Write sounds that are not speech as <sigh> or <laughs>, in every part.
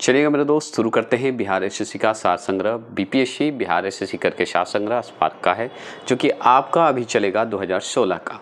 चलिएगा मेरे दोस्त शुरू करते हैं बिहार एस का सार संग्रह बीपीएससी बिहार एस करके सार संग्रह स्पार्क का है जो कि आपका अभी चलेगा 2016 का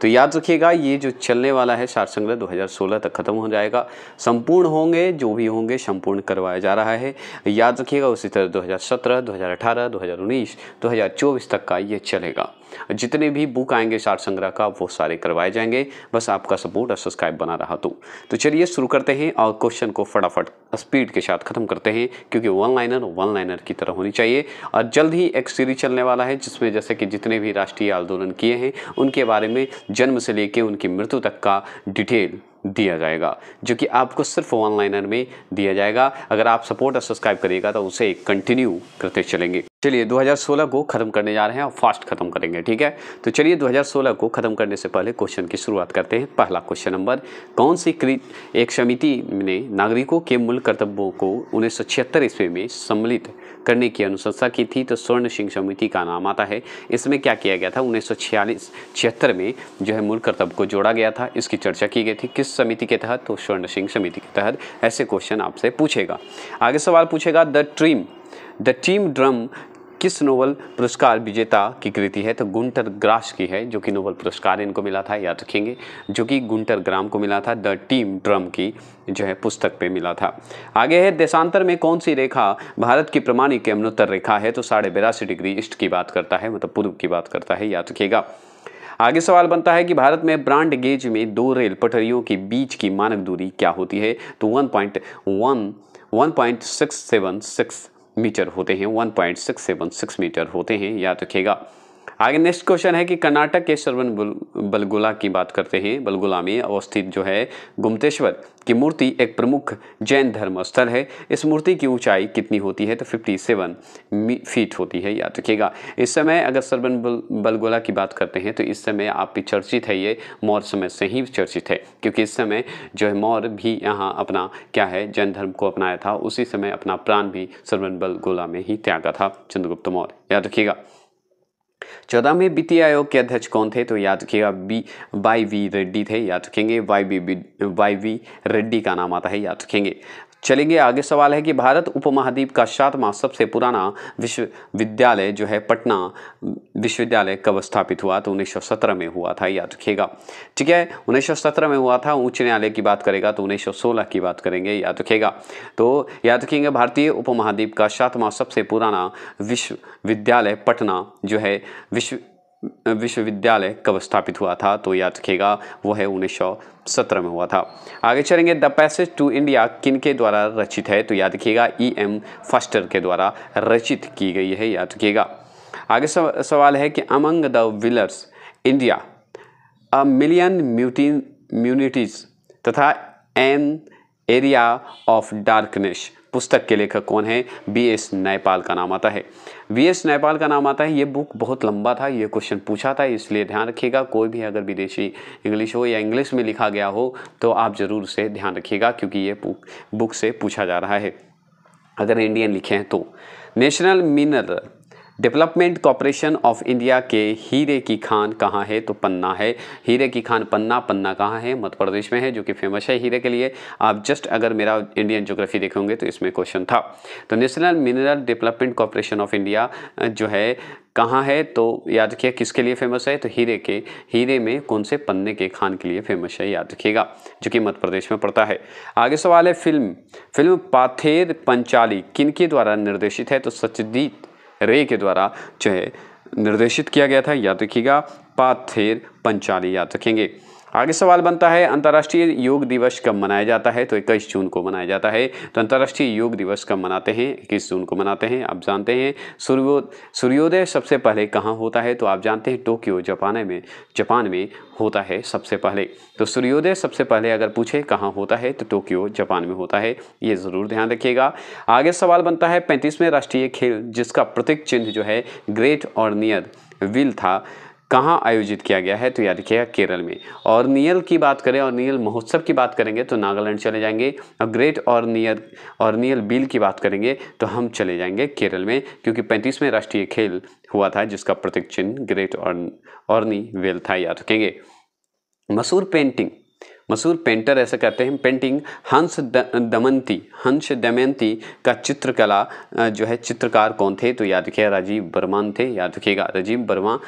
तो याद रखिएगा ये जो चलने वाला है सार संग्रह 2016 तक खत्म हो जाएगा संपूर्ण होंगे जो भी होंगे संपूर्ण करवाया जा रहा है याद रखिएगा उसी तरह 2017, 2018, 2019, 2024 तक का ये चलेगा जितने भी बुक आएंगे सार संग्रह का वो सारे करवाए जाएंगे बस आपका सपोर्ट और सब्सक्राइब बना रहा तो तो चलिए शुरू करते हैं और क्वेश्चन को फटाफट स्पीड के साथ ख़त्म करते हैं क्योंकि वन लाइनर वन लाइनर की तरह होनी चाहिए और जल्द ही एक सीरीज चलने वाला है जिसमें जैसे कि जितने भी राष्ट्रीय आंदोलन किए हैं उनके बारे में जन्म से लेकर उनकी मृत्यु तक का डिटेल दिया जाएगा जो कि आपको सिर्फ ऑनलाइनर में दिया जाएगा अगर आप सपोर्ट और सब्सक्राइब करिएगा तो उसे कंटिन्यू करते चलेंगे चलिए 2016 को ख़त्म करने जा रहे हैं और फास्ट ख़त्म करेंगे ठीक है तो चलिए 2016 को ख़त्म करने से पहले क्वेश्चन की शुरुआत करते हैं पहला क्वेश्चन नंबर कौन सी एक समिति ने नागरिकों के मूल कर्तव्यों को उन्नीस सौ छिहत्तर ईस्वी में सम्मिलित करने की अनुशंसा की थी तो स्वर्ण सिंह समिति का नाम आता है इसमें क्या किया गया था उन्नीस सौ में जो है मूल कर्तव्य को जोड़ा गया था इसकी चर्चा की गई थी किस समिति के तहत तो स्वर्ण सिंह समिति के तहत ऐसे क्वेश्चन आपसे पूछेगा आगे सवाल पूछेगा the dream the team drum किस नोबल पुरस्कार विजेता की कृति है तो गुंटर ग्रास की है जो कि नोबल पुरस्कार इनको मिला था याद रखेंगे जो कि गुंटर ग्राम को मिला था द टीम ड्रम की जो है पुस्तक पे मिला था आगे है देशांतर में कौन सी रेखा भारत की प्रमाणिक अमनोत्तर रेखा है तो साढ़े बिरासी डिग्री ईस्ट की बात करता है मतलब पूर्व की बात करता है याद रखिएगा आगे सवाल बनता है कि भारत में ब्रांड गेज में दो रेल पटरियों के बीच की मानक दूरी क्या होती है तो one point one one point six seven six metre होते हैं 1.676 मीटर होते हैं याद रखिएगा आगे नेक्स्ट क्वेश्चन है कि कर्नाटक के श्रवण बलगुला की बात करते हैं बलगुला में अवस्थित जो है गुमतेश्वर की मूर्ति एक प्रमुख जैन धर्म स्थल है इस मूर्ति की ऊंचाई कितनी होती है तो 57 फीट होती है याद रखिएगा इस समय अगर श्रवण बलगोला की बात करते हैं तो इस समय आप भी चर्चित है ये मौर्य समय से ही चर्चित है क्योंकि इस समय जो है मौर्य भी यहाँ अपना क्या है जैन धर्म को अपनाया था उसी समय अपना प्राण भी श्रवण बलगोला में ही त्यागा था चंद्रगुप्त मौर्य याद रखिएगा चौदहवें वित्तीय आयोग के अध्यक्ष कौन थे तो याद रखिएगा बी वाई वी रेड्डी थे याद रखेंगे Y B Y V Reddy का नाम आता है याद रखेंगे चलेंगे आगे सवाल है कि भारत उपमहाद्वीप का सातवां सबसे पुराना विश्वविद्यालय जो है पटना विश्वविद्यालय कब स्थापित हुआ तो 1917 में हुआ था याद रखिएगा ठीक है 1917 में हुआ था उच्च न्यायालय की बात करेगा तो 1916 की बात करेंगे याद रखिएगा तो याद रखेंगे भारतीय उपमहाद्वीप का सातवां सबसे पुराना विश्वविद्यालय पटना जो है विश्व विश्वविद्यालय कब स्थापित हुआ था तो याद रखेगा वो है 1917 में हुआ था आगे चलेंगे द पैसेज टू इंडिया किन के द्वारा रचित है तो याद रखिएगा ई एम फास्टर के द्वारा रचित की गई है याद रखिएगा आगे सव, सवाल है कि among the villagers India a million म्यूटी म्यूनिटीज़ तथा एन एरिया ऑफ डार्कनेस पुस्तक के लेखक कौन है बी एस नेपाल का नाम आता है वी एस नेपाल का नाम आता है ये बुक बहुत लंबा था ये क्वेश्चन पूछा था इसलिए ध्यान रखिएगा कोई भी अगर विदेशी इंग्लिश हो या इंग्लिश में लिखा गया हो तो आप ज़रूर उसे ध्यान रखिएगा क्योंकि ये बुक से पूछा जा रहा है अगर इंडियन लिखे हैं तो national mineral development corporation of India के हीरे की खान कहाँ है तो पन्ना है हीरे की खान पन्ना पन्ना कहाँ है मध्य प्रदेश में है जो कि फेमस है हीरे के लिए आप जस्ट अगर मेरा इंडियन जोग्राफी देखोगे तो इसमें क्वेश्चन था तो national mineral development corporation of India जो है कहाँ है तो याद रखिए किसके लिए फेमस है तो हीरे के हीरे में कौन से पन्ने के खान के लिए फेमस है याद रखिएगा जो कि मध्य प्रदेश में पड़ता है आगे सवाल है फिल्म फिल्म पाथेर पंचाली किन के द्वारा निर्देशित है तो सचदीत रे के द्वारा जो है निर्देशित किया गया था याद रखिएगा पाथेर पंचाली याद रखेंगे आगे सवाल बनता है अंतर्राष्ट्रीय योग दिवस कब मनाया जाता है तो इक्कीस जून को मनाया जाता है तो अंतर्राष्ट्रीय योग दिवस कब मनाते हैं इक्कीस जून को मनाते हैं आप जानते हैं सूर्यो सूर्योदय सबसे पहले कहाँ होता है तो आप जानते हैं टोक्यो जापान में जापान में होता है सबसे पहले तो सूर्योदय सबसे पहले अगर पूछे कहाँ होता है तो टोक्यो जापान में होता है ये ज़रूर ध्यान रखिएगा आगे सवाल बनता है पैंतीसवें राष्ट्रीय खेल जिसका प्रतीक चिन्ह जो है ग्रेट और नियर विल था कहाँ आयोजित किया गया है तो याद रखिएगा केरल में और नियल की बात करें और नियल महोत्सव की बात करेंगे तो नागालैंड चले जाएंगे और ग्रेट और नियर और नियल बिल की बात करेंगे तो हम चले जाएंगे केरल में क्योंकि पैंतीसवें राष्ट्रीय खेल हुआ था जिसका प्रतीक चिन्ह ग्रेट और ऑर्नी वेल था याद रखेंगे मशहूर पेंटिंग मशहूर पेंटर ऐसा कहते हैं पेंटिंग हंस दमंती हंस दमयंती का चित्रकला जो है चित्रकार कौन थे तो याद रखिएगा राजीव बर्मान थे याद रखिएगा राजीव वर्मा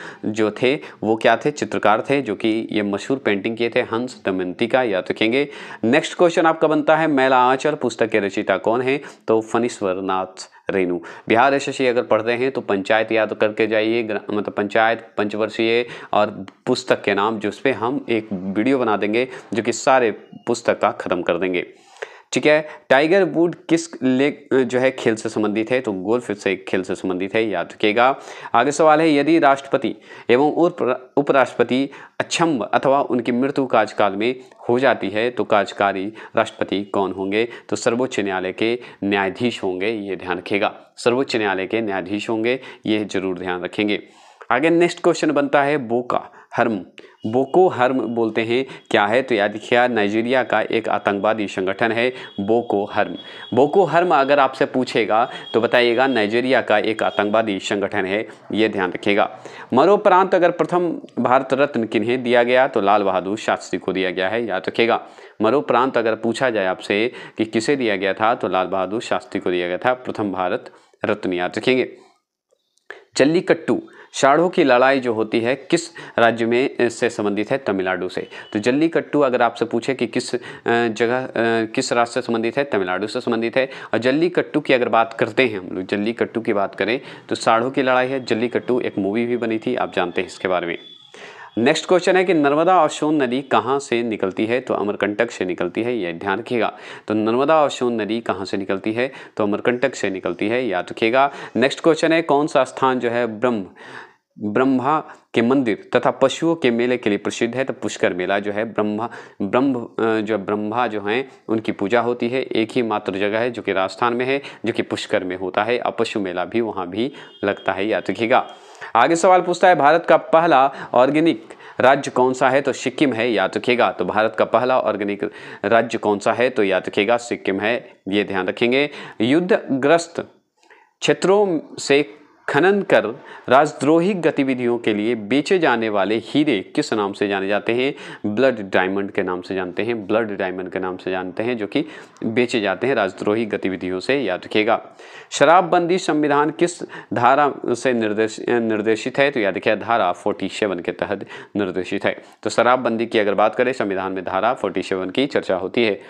जो थे वो क्या थे चित्रकार थे जो कि ये मशहूर पेंटिंग किए थे हंस दमयंती का याद रखेंगे नेक्स्ट क्वेश्चन आपका बनता है मैला आंचल पुस्तक के रचिता कौन है तो फनीश्वर नाथ रेनू बिहार एसएससी अगर पढ़ते हैं तो पंचायत याद करके जाइए मतलब पंचायत पंचवर्षीय और पुस्तक के नाम जिसपे हम एक वीडियो बना देंगे जो कि सारे पुस्तक का ख़त्म कर देंगे ठीक है टाइगर वुड किस ले जो है खेल से संबंधित है तो गोल्फ से खेल से संबंधित है याद रखिएगा आगे सवाल है यदि राष्ट्रपति एवं उपराष्ट्रपति अक्षम अथवा उनकी मृत्यु कार्यकाल में हो जाती है तो कार्यकारी राष्ट्रपति कौन होंगे तो सर्वोच्च न्यायालय के न्यायाधीश होंगे ये ध्यान रखिएगा सर्वोच्च न्यायालय के न्यायाधीश होंगे ये जरूर ध्यान रखेंगे आगे नेक्स्ट क्वेश्चन बनता है बोका हर्म बोको हर्म बोलते हैं क्या है तो याद रखिए नाइजीरिया का एक आतंकवादी संगठन है बोको हर्म बोको हर्म अगर आपसे पूछेगा तो बताइएगा नाइजीरिया का एक आतंकवादी संगठन है ये ध्यान रखिएगा मरोपरांत अगर प्रथम भारत रत्न किन्हें दिया गया तो लाल बहादुर शास्त्री को दिया गया है याद रखिएगा मरोपरांत अगर पूछा जाए आपसे कि किसे दिया गया था तो लाल बहादुर शास्त्री को दिया गया था प्रथम भारत रत्न याद रखेंगे जल्लीकट्टू शाढ़ों की लड़ाई जो होती है किस राज्य में से संबंधित है तमिलनाडु से तो जल्लीकट्टू अगर आपसे पूछे कि किस जगह किस राज्य से संबंधित है तमिलनाडु से संबंधित है और जल्लीकट्टू की अगर बात करते हैं हम लोग जल्लीकट्टू की बात करें तो साढ़ों की लड़ाई है जल्लीकट्टू एक मूवी भी बनी थी आप जानते हैं इसके बारे में नेक्स्ट क्वेश्चन है कि नर्मदा और सोन नदी कहाँ से निकलती है तो अमरकंटक से निकलती है यह ध्यान रखिएगा तो नर्मदा और सोन नदी कहाँ से निकलती है तो अमरकंटक से निकलती है याद रखिएगा नेक्स्ट क्वेश्चन है कौन सा स्थान जो है ब्रह्म ब्रह्मा के मंदिर तथा पशुओं के मेले के लिए प्रसिद्ध है तो पुष्कर मेला जो है ब्रह्मा ब्रह्म जो ब्रह्मा जो हैं उनकी पूजा होती है एक ही मात्र जगह है जो कि राजस्थान में है जो कि पुष्कर में होता है और पशु मेला भी वहाँ भी लगता है याद रखिएगा आगे सवाल पूछता है भारत का पहला ऑर्गेनिक राज्य कौन सा है तो सिक्किम है याद रखिएगा तो भारत का पहला ऑर्गेनिक राज्य कौन सा है तो याद रखिएगा सिक्किम है ये ध्यान रखेंगे युद्धग्रस्त क्षेत्रों से खनन कर राजद्रोही गतिविधियों के लिए बेचे जाने वाले हीरे किस नाम से जाने जाते हैं ब्लड डायमंड के नाम से जानते हैं ब्लड डायमंड के नाम से जानते हैं जो कि बेचे जाते हैं राजद्रोही गतिविधियों से याद रखिएगा शराबबंदी संविधान किस धारा से निर्देश निर्देशित है तो याद रखिए धारा फोर्टी सेवन के तहत निर्देशित है तो शराबबंदी की अगर बात करें संविधान में धारा फोर्टी सेवन की चर्चा होती है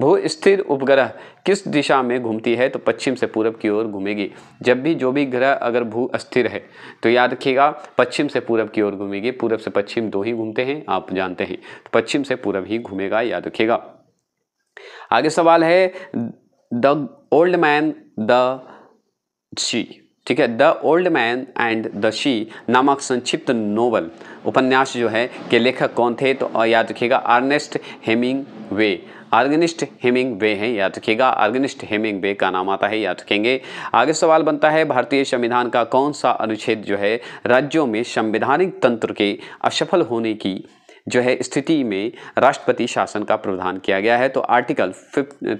भू स्थिर उपग्रह किस दिशा में घूमती है तो पश्चिम से पूरब की ओर घूमेगी जब भी जो भी ग्रह अगर भू अस्थिर है तो याद रखिएगा पश्चिम से पूरब की ओर घूमेगी पूरब से पश्चिम दो ही घूमते हैं आप जानते हैं तो पश्चिम से पूरब ही घूमेगा याद रखिएगा आगे सवाल है the old man the sea ठीक है the old man and the sea नामक संक्षिप्त नोवल उपन्यास जो है के लेखक कौन थे तो याद रखिएगा Ernest Hemingway Ernest Hemingway हैं याद रखिएगा आर्गनिस्ट हेमिंग वे का नाम आता है याद रखेंगे आगे सवाल बनता है भारतीय संविधान का कौन सा अनुच्छेद जो है राज्यों में संवैधानिक तंत्र के असफल होने की जो है स्थिति में राष्ट्रपति शासन का प्रावधान किया गया है तो आर्टिकल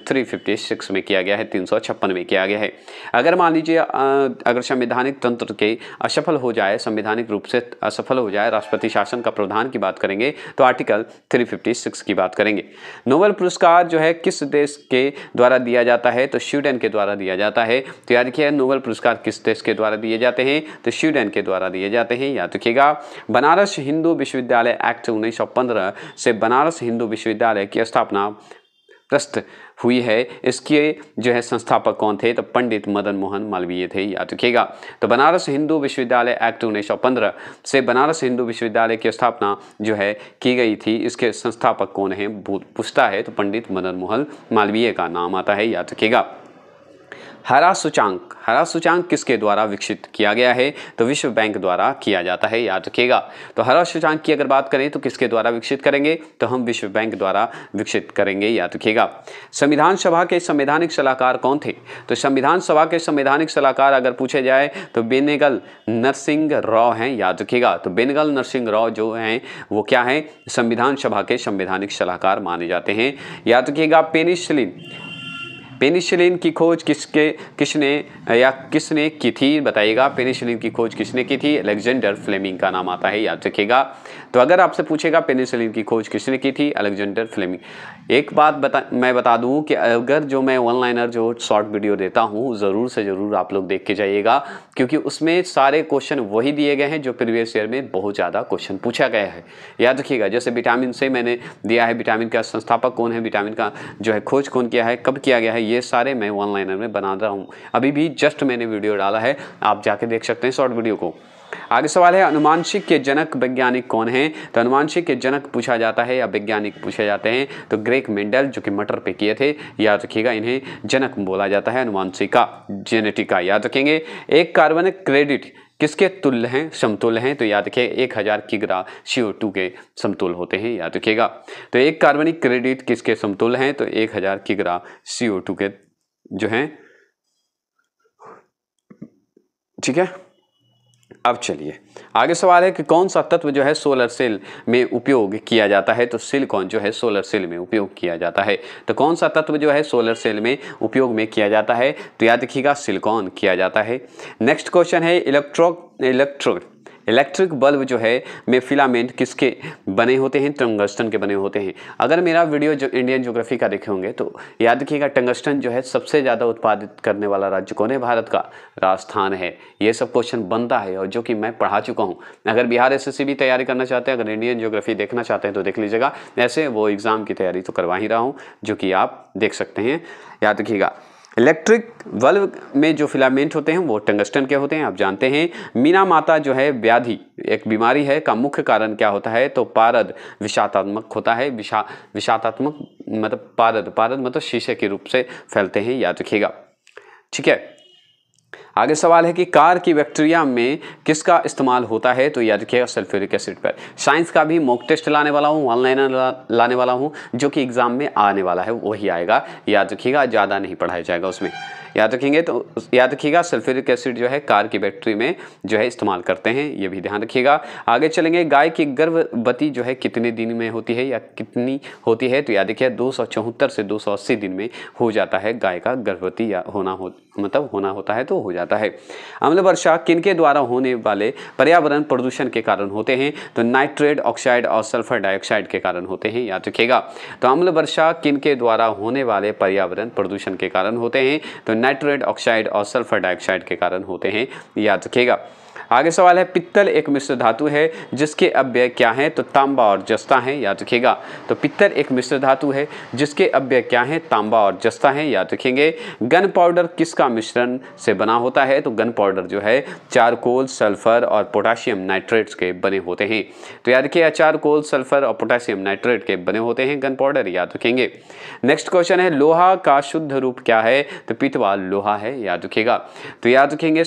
थ्री फिफ्टी सिक्स में किया गया है तीन सौ छप्पन में किया गया है अगर मान लीजिए अगर संवैधानिक तंत्र के असफल हो जाए संवैधानिक रूप से असफल हो जाए राष्ट्रपति शासन का प्रावधान की बात करेंगे तो आर्टिकल थ्री फिफ्टी सिक्स की बात करेंगे नोबल पुरस्कार जो है किस देश के द्वारा दिया जाता है तो स्वीडन के द्वारा दिया जाता है तो याद रखिए नोबल पुरस्कार किस देश के द्वारा दिए जाते हैं तो स्वीडन के द्वारा दिए जाते हैं याद रखिएगा बनारस हिंदू विश्वविद्यालय एक्ट उन्नीस 1915 से बनारस हिंदू विश्वविद्यालय की स्थापना प्रस्त हुई है इसके जो है संस्थापक कौन थे तो पंडित मदन मोहन मालवीय थे याद रखिएगा तो बनारस हिंदू विश्वविद्यालय एक्ट 1915 से बनारस हिंदू विश्वविद्यालय की स्थापना जो है की गई थी इसके संस्थापक कौन है पूछता है तो पंडित मदन मोहन मालवीय का नाम आता है याद रखिएगा हरा सूचांक हरा सूचांक किसके द्वारा विकसित किया गया है तो विश्व बैंक द्वारा किया जाता है याद रखिएगा तो हरा सूचांक की अगर बात करें तो किसके द्वारा विकसित करेंगे तो हम विश्व बैंक द्वारा विकसित करेंगे याद रखिएगा संविधान सभा के संवैधानिक सलाहकार कौन थे तो संविधान सभा के संवैधानिक सलाहकार अगर पूछे जाए तो बेनेगल नरसिंह राव हैं याद रखिएगा तो बेनेगल नरसिंह राव जो हैं वो क्या है संविधान सभा के संवैधानिक सलाहकार माने जाते हैं याद रखिएगा पेनिसलिन पेनिसिलिन की खोज किसके किसने या किसने की थी बताइएगा पेनिसिलिन की खोज किसने की थी अलेक्जेंडर फ्लेमिंग का नाम आता है याद रखिएगा तो अगर आपसे पूछेगा पेनिसिलिन की खोज किसने की थी अलेक्जेंडर फ्लेमिंग एक बात बता मैं बता दूँ कि अगर जो मैं वन लाइनर जो शॉर्ट वीडियो देता हूँ ज़रूर से ज़रूर आप लोग देख के जाइएगा क्योंकि उसमें सारे क्वेश्चन वही दिए गए हैं जो प्रीवियस ईयर में बहुत ज़्यादा क्वेश्चन पूछा गया है याद रखिएगा जैसे विटामिन से मैंने दिया है विटामिन का संस्थापक कौन है विटामिन का जो है खोज कौन किया है कब किया गया है ये सारे मैं वन लाइनर में बना रहा हूँ अभी भी जस्ट मैंने वीडियो डाला है आप जाके देख सकते हैं शॉर्ट वीडियो को आगे सवाल है अनुमानशिक के जनक वैज्ञानिक कौन है तो अनुमानशिक के जनक पूछा जाता है या वैज्ञानिक पूछे जाते हैं तो ग्रेक मेंडल जो कि मटर पे किए थे याद रखिएगा इन्हें जनक बोला जाता है अनुमांशिका जेनेटिका याद रखेंगे एक कार्बनिक क्रेडिट किसके तुल्य हैं समतुल्य हैं तो याद रखिए एक हज़ार किग्रा सी ओ टू के समतुल होते हैं याद रखिएगा तो एक कार्बनिक क्रेडिट किसके समतुल हैं तो एक हज़ार किग्रा सी ओ टू के जो हैं ठीक है अब चलिए आगे सवाल है कि कौन सा तत्व जो है सोलर सेल में उपयोग किया जाता है तो सिलिकॉन जो है सोलर सेल में उपयोग किया जाता है तो कौन सा तत्व जो है सोलर सेल में उपयोग में किया जाता है तो याद रखिएगा सिलिकॉन किया जाता है नेक्स्ट क्वेश्चन है इलेक्ट्रो इलेक्ट्रोड इलेक्ट्रिक बल्ब जो है में फिलामेंट किसके बने होते हैं टंगस्टन के बने होते हैं अगर मेरा वीडियो जो इंडियन ज्योग्राफी का देखे होंगे तो याद रखिएगा टंगस्टन जो है सबसे ज़्यादा उत्पादित करने वाला राज्य कौन है भारत का राजस्थान है ये सब क्वेश्चन बनता है और जो कि मैं पढ़ा चुका हूँ अगर बिहार एस भी तैयारी करना चाहते हैं अगर इंडियन ज्योग्राफी देखना चाहते हैं तो देख लीजिएगा ऐसे वो एग्ज़ाम की तैयारी तो करवा ही रहा हूँ जो कि आप देख सकते हैं याद रखिएगा इलेक्ट्रिक बल्ब में जो फिलामेंट होते हैं वो टंगस्टन के होते हैं आप जानते हैं मीना माता जो है व्याधि एक बीमारी है का मुख्य कारण क्या होता है तो पारद विषातात्मक होता है विषा विषातात्मक मतलब पारद पारद मतलब शीशे के रूप से फैलते हैं याद रखिएगा ठीक है आगे सवाल है कि कार की बैक्टीरिया में किसका इस्तेमाल होता है तो याद रखिएगा सल्फ्यूरिक एसिड पर साइंस का भी मॉक टेस्ट लाने वाला हूँ ऑनलाइन लाने वाला हूँ जो कि एग्ज़ाम में आने वाला है वही आएगा याद रखिएगा ज़्यादा नहीं पढ़ाया जाएगा उसमें याद रखेंगे तो याद रखिएगा सल्फ्यूरिक एसिड जो है कार की बैटरी में जो है इस्तेमाल करते हैं ये भी ध्यान रखिएगा आगे चलेंगे गाय की गर्भवती जो है कितने दिन में होती है या कितनी होती है तो याद रखिए दो से दो दिन में हो जाता है गाय का गर्भवती या होना हो मतलब होना होता है तो हो जाता है अम्ल वर्षा किनके द्वारा होने वाले पर्यावरण प्रदूषण के कारण होते हैं तो नाइट्रेट ऑक्साइड और सल्फर डाइऑक्साइड के कारण होते हैं याद रखिएगा तो अम्ल वर्षा किनके द्वारा होने वाले पर्यावरण प्रदूषण के कारण होते हैं तो नाइट्रेट ऑक्साइड और सल्फर डाइऑक्साइड के कारण होते हैं याद रखिएगा आगे सवाल है पित्तल एक मिश्र धातु है जिसके अव्यय क्या हैं तो तांबा और जस्ता हैं याद रखिएगा तो पित्तल एक मिश्र धातु है जिसके अव्यय क्या हैं तांबा और जस्ता हैं याद रखेंगे गन पाउडर किसका मिश्रण से बना होता है तो गन पाउडर जो है चारकोल सल्फर और पोटाशियम नाइट्रेट्स के बने होते हैं तो याद रखिए चारकोल सल्फर और पोटाशियम नाइट्रेट के बने होते हैं गन पाउडर याद रखेंगे नेक्स्ट क्वेश्चन है लोहा का शुद्ध रूप क्या है तो पितवा लोहा है याद रखेगा तो याद रखेंगे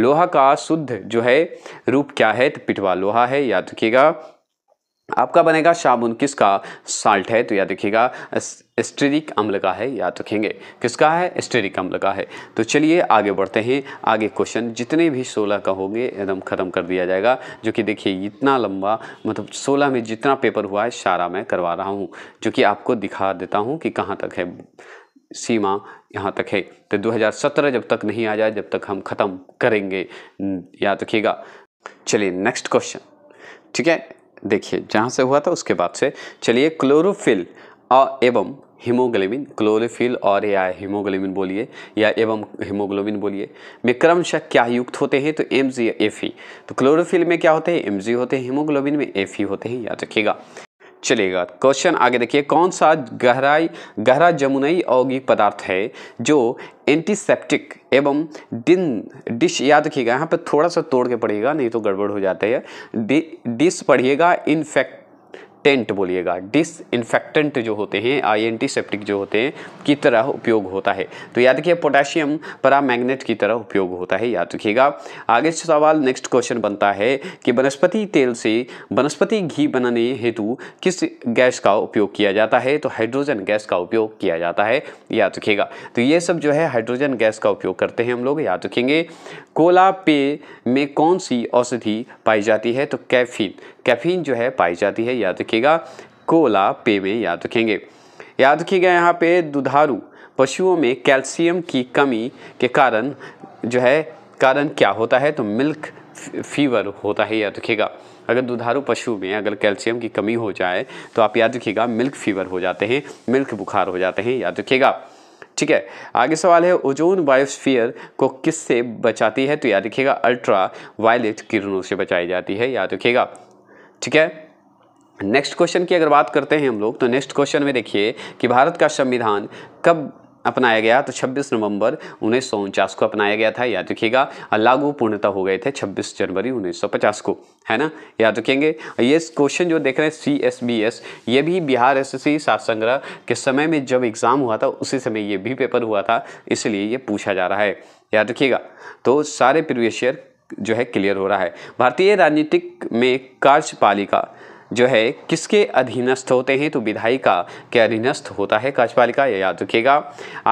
लोहा का शुद्ध याद जो है रूप क्या है तो पिटवा लोहा है याद रखिएगा आपका बनेगा साबुन किसका साल्ट है तो याद रखिएगा स्टेरिक अम्ल का है याद रखेंगे किसका है स्टेरिक अम्ल का है तो चलिए आगे बढ़ते हैं आगे क्वेश्चन जितने भी सोलह का होंगे एकदम ख़त्म कर दिया जाएगा जो कि देखिए इतना लंबा मतलब सोलह में जितना पेपर हुआ है सारा मैं करवा रहा हूँ जो कि आपको दिखा देता हूँ कि कहाँ तक है सीमा यहाँ तक है तो 2017 जब तक नहीं आ जाए जब तक हम ख़त्म करेंगे याद रखिएगा चलिए नेक्स्ट क्वेश्चन ठीक है देखिए जहाँ से हुआ था उसके बाद से चलिए क्लोरोफिल और एवं हीमोग्लोबिन क्लोरोफिल और या हीमोग्लोबिन बोलिए या एवं हीमोग्लोबिन बोलिए में क्रमशः क्या युक्त होते हैं तो एम जी एफ ई तो क्लोरोफिल में क्या होते हैं एम जी होते हैं हीमोग्लोबिन में एफ ई e होते हैं याद रखिएगा चलेगा क्वेश्चन आगे देखिए कौन सा गहराई गहरा जमुनई औगिक पदार्थ है जो एंटीसेप्टिक एवं डिन डिश याद रखिएगा यहाँ पर थोड़ा सा तोड़ के पढ़िएगा नहीं तो गड़बड़ हो जाता है डिश पढ़िएगा इनफेक्ट टेंट बोलिएगा इन्फेक्टेंट जो होते हैं आई एंटीसेप्टिक जो होते हैं की तरह उपयोग होता है तो याद रखिए पोटेशियम परामैग्नेट की तरह उपयोग होता है याद रखिएगा आगे सवाल नेक्स्ट क्वेश्चन बनता है कि वनस्पति तेल से वनस्पति घी बनाने हेतु किस गैस का उपयोग किया जाता है तो हाइड्रोजन गैस का उपयोग किया जाता है याद रखिएगा तो ये सब जो है हाइड्रोजन गैस का उपयोग करते हैं हम लोग याद रखेंगे कोला पेय में कौन सी औषधि पाई जाती है तो कैफीन कैफीन जो है पाई जाती है याद रखिएगा कोला पे में याद रखेंगे याद रखिएगा यहाँ पे दुधारू पशुओं में कैल्शियम की कमी के कारण जो है कारण क्या होता है तो मिल्क फीवर होता है याद रखिएगा अगर दुधारू पशु में अगर कैल्शियम की कमी हो जाए तो आप याद रखिएगा मिल्क फीवर हो जाते हैं मिल्क बुखार हो जाते हैं याद रखिएगा ठीक है आगे सवाल है ओजोन बायोस्फीयर को किससे बचाती है तो याद रखिएगा अल्ट्रा वायलेट किरणों से बचाई जाती है याद रखिएगा ठीक है नेक्स्ट क्वेश्चन की अगर बात करते हैं हम लोग तो नेक्स्ट क्वेश्चन में देखिए कि भारत का संविधान कब अपनाया गया तो 26 नवंबर उन्नीस को अपनाया गया था याद रखिएगा लागू पूर्णता हो गए थे 26 जनवरी 1950 को है ना याद रखेंगे ये क्वेश्चन जो देख रहे हैं सी एस बी एस ये भी बिहार एस एस सात संग्रह के समय में जब एग्ज़ाम हुआ था उसी समय ये भी पेपर हुआ था इसलिए ये पूछा जा रहा है याद रखिएगा तो सारे प्रीवियस ईयर जो है क्लियर हो रहा है भारतीय राजनीतिक में कार्यपालिका जो है किसके अधीनस्थ होते हैं तो विधायिका के अधीनस्थ होता है कार्यपालिका यह याद रखिएगा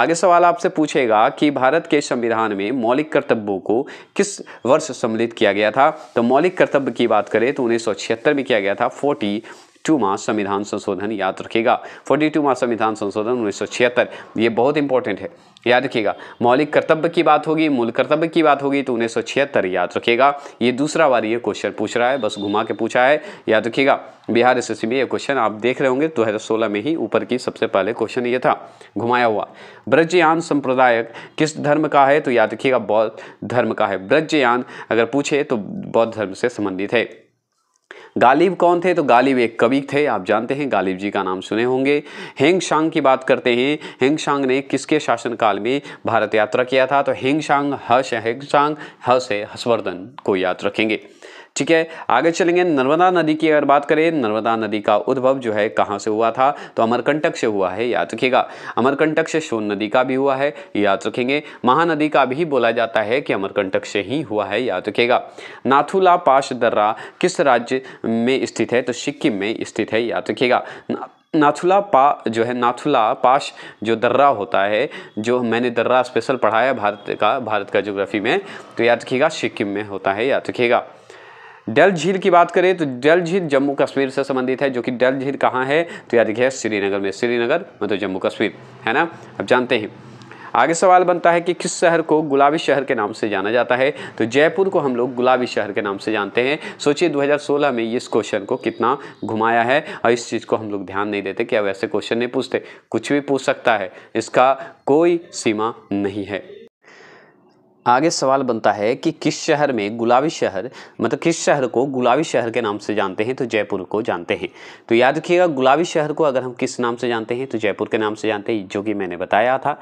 आगे सवाल आपसे पूछेगा कि भारत के संविधान में मौलिक कर्तव्यों को किस वर्ष सम्मिलित किया गया था तो मौलिक कर्तव्य की बात करें तो उन्नीस में किया गया था फोर्टी टू मास संविधान संशोधन याद रखिएगा फोर्टी टू मास संविधान संशोधन उन्नीस सौ छिहत्तर ये बहुत इंपॉर्टेंट है याद रखिएगा मौलिक कर्तव्य की बात होगी मूल कर्तव्य की बात होगी तो उन्नीस सौ छिहत्तर याद रखिएगा ये दूसरा बार ये क्वेश्चन पूछ रहा है बस घुमा के पूछा है याद रखिएगा बिहार एस में ये क्वेश्चन आप देख रहे होंगे दो हज़ार सोलह में ही ऊपर की सबसे पहले क्वेश्चन ये था घुमाया हुआ ब्रजयान संप्रदाय किस धर्म का है तो याद रखिएगा बौद्ध धर्म का है ब्रजयान अगर पूछे तो बौद्ध धर्म से संबंधित है गालिब कौन थे तो गालिब एक कवि थे आप जानते हैं गालिब जी का नाम सुने होंगे हेंग शांग की बात करते हैं हेंग शांग ने किसके शासनकाल में भारत यात्रा किया था तो हेंग शांग हर्ष हेंग शांग ह हर्षवर्धन को याद रखेंगे ठीक है आगे चलेंगे नर्मदा नदी की अगर बात करें नर्मदा नदी का उद्भव जो है कहाँ से हुआ था तो अमरकंटक से हुआ है याद रखिएगा अमरकंटक से सोन नदी का भी हुआ है याद रखेंगे महानदी का भी बोला जाता है कि अमरकंटक से ही हुआ है याद रखेगा नाथुला पास दर्रा किस राज्य में स्थित है तो सिक्किम में स्थित है याद रखिएगा नाथुला पा जो है नाथुला पाश जो दर्रा होता है जो मैंने दर्रा स्पेशल पढ़ाया भारत का भारत का ज्योग्राफी में तो याद रखिएगा सिक्किम में होता है याद रखिएगा डल झील की बात करें तो डल झील जम्मू कश्मीर से संबंधित है जो कि डल झील कहाँ है तो याद रखिए श्रीनगर में श्रीनगर मतलब जम्मू कश्मीर है ना अब जानते हैं आगे सवाल बनता है कि किस शहर को गुलाबी शहर के नाम से जाना जाता है तो जयपुर को हम लोग गुलाबी शहर के नाम से जानते हैं सोचिए 2016 में इस क्वेश्चन को कितना घुमाया है और इस चीज़ को हम लोग ध्यान नहीं देते कि अब ऐसे क्वेश्चन नहीं पूछते कुछ भी पूछ सकता है इसका कोई सीमा नहीं है आगे सवाल बनता है कि किस शहर में गुलाबी शहर मतलब किस शहर को गुलाबी शहर के नाम से जानते हैं तो जयपुर को जानते हैं तो याद रखिएगा गुलाबी शहर को अगर हम किस नाम से जानते हैं तो जयपुर के नाम से जानते हैं जो कि मैंने बताया था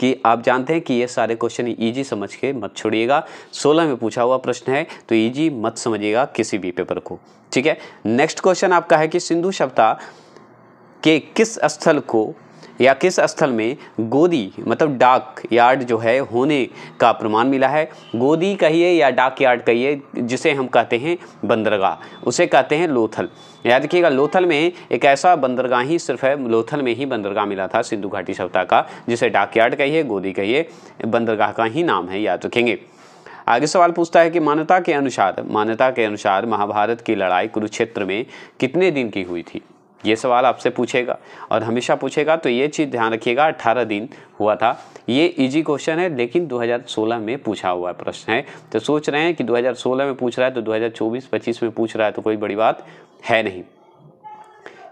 कि आप जानते हैं कि ये सारे क्वेश्चन ईजी समझ के मत छोड़िएगा सोलह में पूछा हुआ प्रश्न है तो ईजी मत समझिएगा किसी भी पेपर को ठीक है नेक्स्ट क्वेश्चन आपका है कि सिंधु सप्ताह के किस स्थल को या किस स्थल में गोदी मतलब डाक यार्ड जो है होने का प्रमाण मिला है गोदी कहिए या डाक यार्ड कहिए जिसे हम कहते हैं बंदरगाह उसे कहते हैं लोथल याद रखिएगा लोथल में एक ऐसा बंदरगाह ही सिर्फ है लोथल में ही बंदरगाह मिला था सिंधु घाटी सभ्यता का जिसे डाक यार्ड कहिए गोदी कहिए बंदरगाह का ही नाम है याद रखेंगे आगे सवाल पूछता है कि मान्यता के अनुसार मान्यता के अनुसार महाभारत की लड़ाई कुरुक्षेत्र में कितने दिन की हुई थी ये सवाल आपसे पूछेगा और हमेशा पूछेगा तो ये चीज़ ध्यान रखिएगा अट्ठारह दिन हुआ था ये इजी क्वेश्चन है लेकिन 2016 में पूछा हुआ है प्रश्न है तो सोच रहे हैं कि 2016 में पूछ रहा है तो 2024-25 में पूछ रहा है तो कोई बड़ी बात है नहीं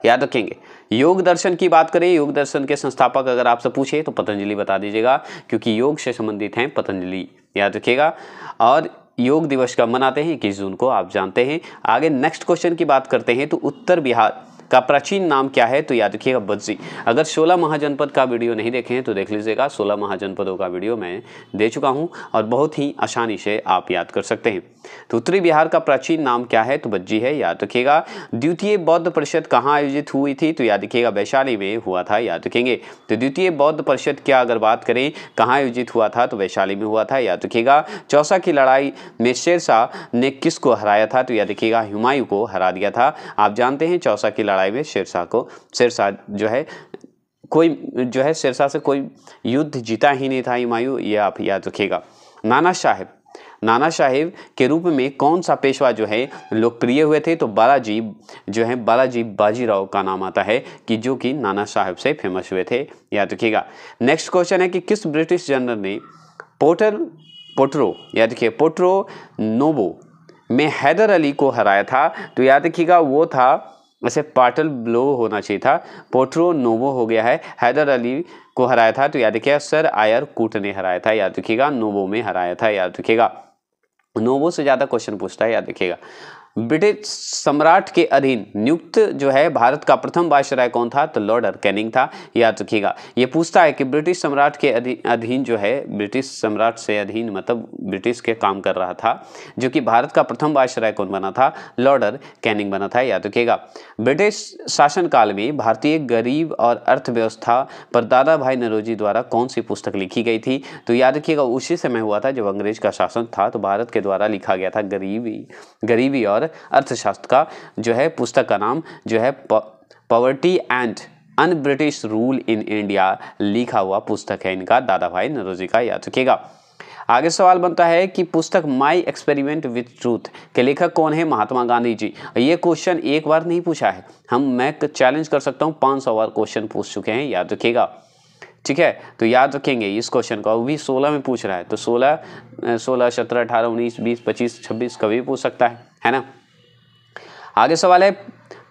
याद रखेंगे योग दर्शन की बात करें योग दर्शन के संस्थापक अगर आपसे पूछे तो पतंजलि बता दीजिएगा क्योंकि योग से संबंधित हैं पतंजलि याद रखिएगा और योग दिवस का मनाते हैं इक्कीस जून को आप जानते हैं आगे नेक्स्ट क्वेश्चन की बात करते हैं तो उत्तर बिहार का प्राचीन नाम क्या है तो याद रखिएगा बज्जी अगर सोलह महाजनपद का वीडियो नहीं देखे हैं तो देख लीजिएगा सोलह महाजनपदों का वीडियो मैं दे चुका हूं और बहुत ही आसानी से आप याद कर सकते हैं तो उत्तरी बिहार का प्राचीन नाम क्या है तो बज्जी है याद रखिएगा द्वितीय बौद्ध परिषद कहाँ आयोजित हुई थी तो याद रखिएगा वैशाली में हुआ था याद रखेंगे तो द्वितीय बौद्ध परिषद क्या अगर बात करें कहाँ आयोजित हुआ था तो वैशाली में हुआ था याद रखिएगा चौसा की लड़ाई में शेरशाह ने किसको हराया था तो याद रखिएगा हुमायूं को हरा दिया था आप जानते हैं चौसा की लड़ाई में शेरशाह को शेरशाह जो है कोई जो है शेरशाह से कोई युद्ध जीता ही नहीं था हुमायूं ये आप याद रखिएगा नाना साहेब नाना साहेब के रूप में कौन सा पेशवा जो है लोकप्रिय हुए थे तो बालाजी जो है बालाजी बाजीराव का नाम आता है कि जो कि नाना साहेब से फेमस हुए थे याद रखिएगा नेक्स्ट क्वेश्चन है कि किस ब्रिटिश जनरल ने पोटर पोट्रो याद रखिए पोट्रो नोबो में हैदर अली को हराया था तो याद रखिएगा वो था वैसे पार्टल ब्लो होना चाहिए था पोट्रो नोवो हो गया है हैदर अली को हराया था तो याद रखिएगा सर आयर कूट ने हराया था याद रखिएगा नोवो में हराया था याद रखिएगा नोवो से ज़्यादा क्वेश्चन पूछता है याद रखिएगा ब्रिटिश सम्राट के अधीन नियुक्त जो है भारत का प्रथम वायसराय कौन था तो लॉर्ड अर्कैनिंग था याद रखिएगा ये पूछता है कि ब्रिटिश सम्राट के अधीन जो है ब्रिटिश सम्राट से अधीन मतलब ब्रिटिश के काम कर रहा था जो कि भारत का प्रथम वायसराय कौन बना था लॉर्ड अर्कैनिंग बना था याद रखिएगा ब्रिटिश शासनकाल में भारतीय गरीब और अर्थव्यवस्था पर दादा भाई नरोजी द्वारा कौन सी पुस्तक लिखी गई थी तो याद रखिएगा उसी समय हुआ था जब अंग्रेज का शासन था तो भारत के द्वारा लिखा गया था गरीबी गरीबी और पर अर्थशास्त्र का जो है पुस्तक का नाम जो है poverty and un British rule in India लिखा हुआ पुस्तक है इनका दादा भाई नरोजी का याद रखिएगा आगे सवाल बनता है कि पुस्तक माई एक्सपेरिमेंट विथ ट्रूथ के लेखक कौन है महात्मा गांधी जी ये क्वेश्चन एक बार नहीं पूछा है हम मैं चैलेंज कर सकता हूँ पाँच सौ बार क्वेश्चन पूछ चुके हैं याद रखिएगा ठीक है तो याद रखेंगे इस क्वेश्चन को अभी भी सोलह में पूछ रहा है तो सोलह सोलह सत्रह अठारह उन्नीस बीस पच्चीस छब्बीस कभी पूछ सकता है है ना आगे सवाल है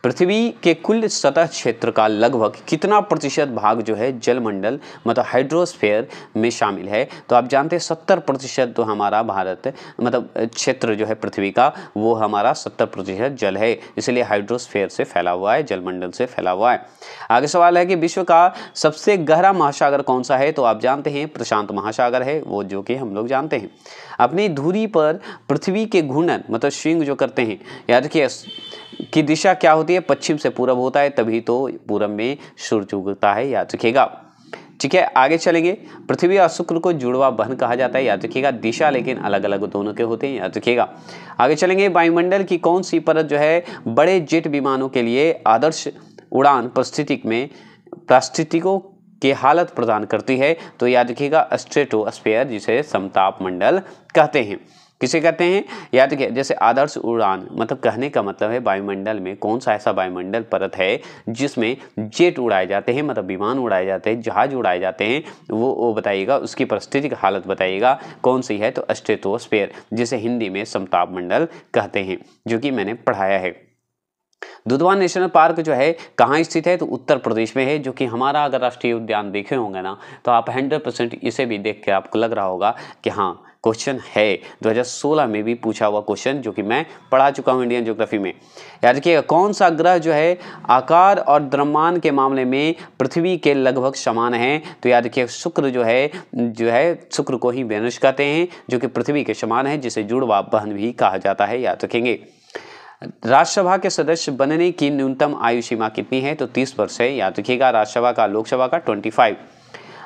पृथ्वी के कुल सतह क्षेत्र का लगभग कितना प्रतिशत भाग जो है जलमंडल मतलब हाइड्रोस्फेयर में शामिल है तो आप जानते हैं सत्तर प्रतिशत तो हमारा भारत मतलब क्षेत्र जो है पृथ्वी का वो हमारा सत्तर प्रतिशत जल है इसलिए हाइड्रोस्फेयर से फैला हुआ है जलमंडल से फैला हुआ है आगे सवाल है कि विश्व का सबसे गहरा महासागर कौन सा है तो आप जानते हैं प्रशांत महासागर है वो जो कि हम लोग जानते हैं अपनी धूरी पर पृथ्वी के घूर्णन मतलब स्विंग जो करते हैं याद रखिए की दिशा क्या होती है पश्चिम से पूरब होता है तभी तो पूरब में सूर्य उगता है याद रखिएगा ठीक है आगे चलेंगे पृथ्वी और शुक्र को जुड़वा बहन कहा जाता है याद रखिएगा दिशा लेकिन अलग अलग दोनों के होते हैं याद रखिएगा आगे चलेंगे वायुमंडल की कौन सी परत जो है बड़े जेट विमानों के लिए आदर्श उड़ान परिस्थितिक में पारिस्थितिकों के हालत प्रदान करती है तो याद रखिएगा स्ट्रेटोस्फेयर जिसे समताप मंडल कहते हैं किसे कहते हैं याद रखिए जैसे आदर्श उड़ान मतलब कहने का मतलब है वायुमंडल में कौन सा ऐसा वायुमंडल परत है जिसमें जेट उड़ाए जाते हैं मतलब विमान उड़ाए जाते हैं जहाज उड़ाए जाते हैं वो वो बताइएगा उसकी परिस्थितिक हालत बताइएगा कौन सी है तो स्टेथोस्फेयर जिसे हिंदी में समताप मंडल कहते हैं जो कि मैंने पढ़ाया है दुधवा नेशनल पार्क जो है कहाँ स्थित है तो उत्तर प्रदेश में है जो कि हमारा अगर राष्ट्रीय उद्यान देखे होंगे ना तो आप हंड्रेड परसेंट इसे भी देख के आपको लग रहा होगा कि हाँ क्वेश्चन है 2016 में भी पूछा हुआ क्वेश्चन जो कि मैं पढ़ा चुका हूँ इंडियन ज्योग्राफी में याद रखिएगा कौन सा ग्रह जो है आकार और द्रमान के मामले में पृथ्वी के लगभग समान है तो याद रखिए शुक्र जो है जो है शुक्र को ही वेनुष कहते हैं जो कि पृथ्वी के समान है जिसे जुड़वा बहन भी कहा जाता है याद रखेंगे राज्यसभा के सदस्य बनने की न्यूनतम आयु सीमा कितनी है तो 30 वर्ष है याद रखिएगा राज्यसभा का लोकसभा का 25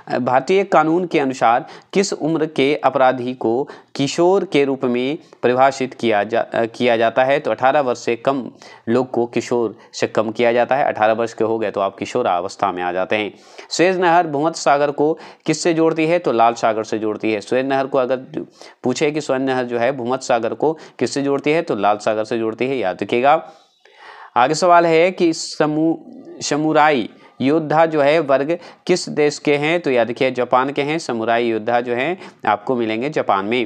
भारतीय कानून के अनुसार किस उम्र के अपराधी को किशोर के रूप में परिभाषित किया जा किया जाता है तो 18 वर्ष से कम लोग को किशोर से कम किया जाता है 18 वर्ष के हो गए तो आप किशोर अवस्था में आ जाते हैं स्वेज नहर भूमत सागर को किससे जोड़ती है तो लाल सागर से जोड़ती है स्वेज नहर को अगर पूछे कि स्वेज नहर जो है भूमत सागर को किससे जोड़ती है तो लाल सागर से जोड़ती है याद रखिएगा आगे सवाल है कि समू समुराई योद्धा जो है वर्ग किस देश के हैं तो याद रखिए जापान के हैं समुराई योद्धा जो हैं आपको मिलेंगे जापान में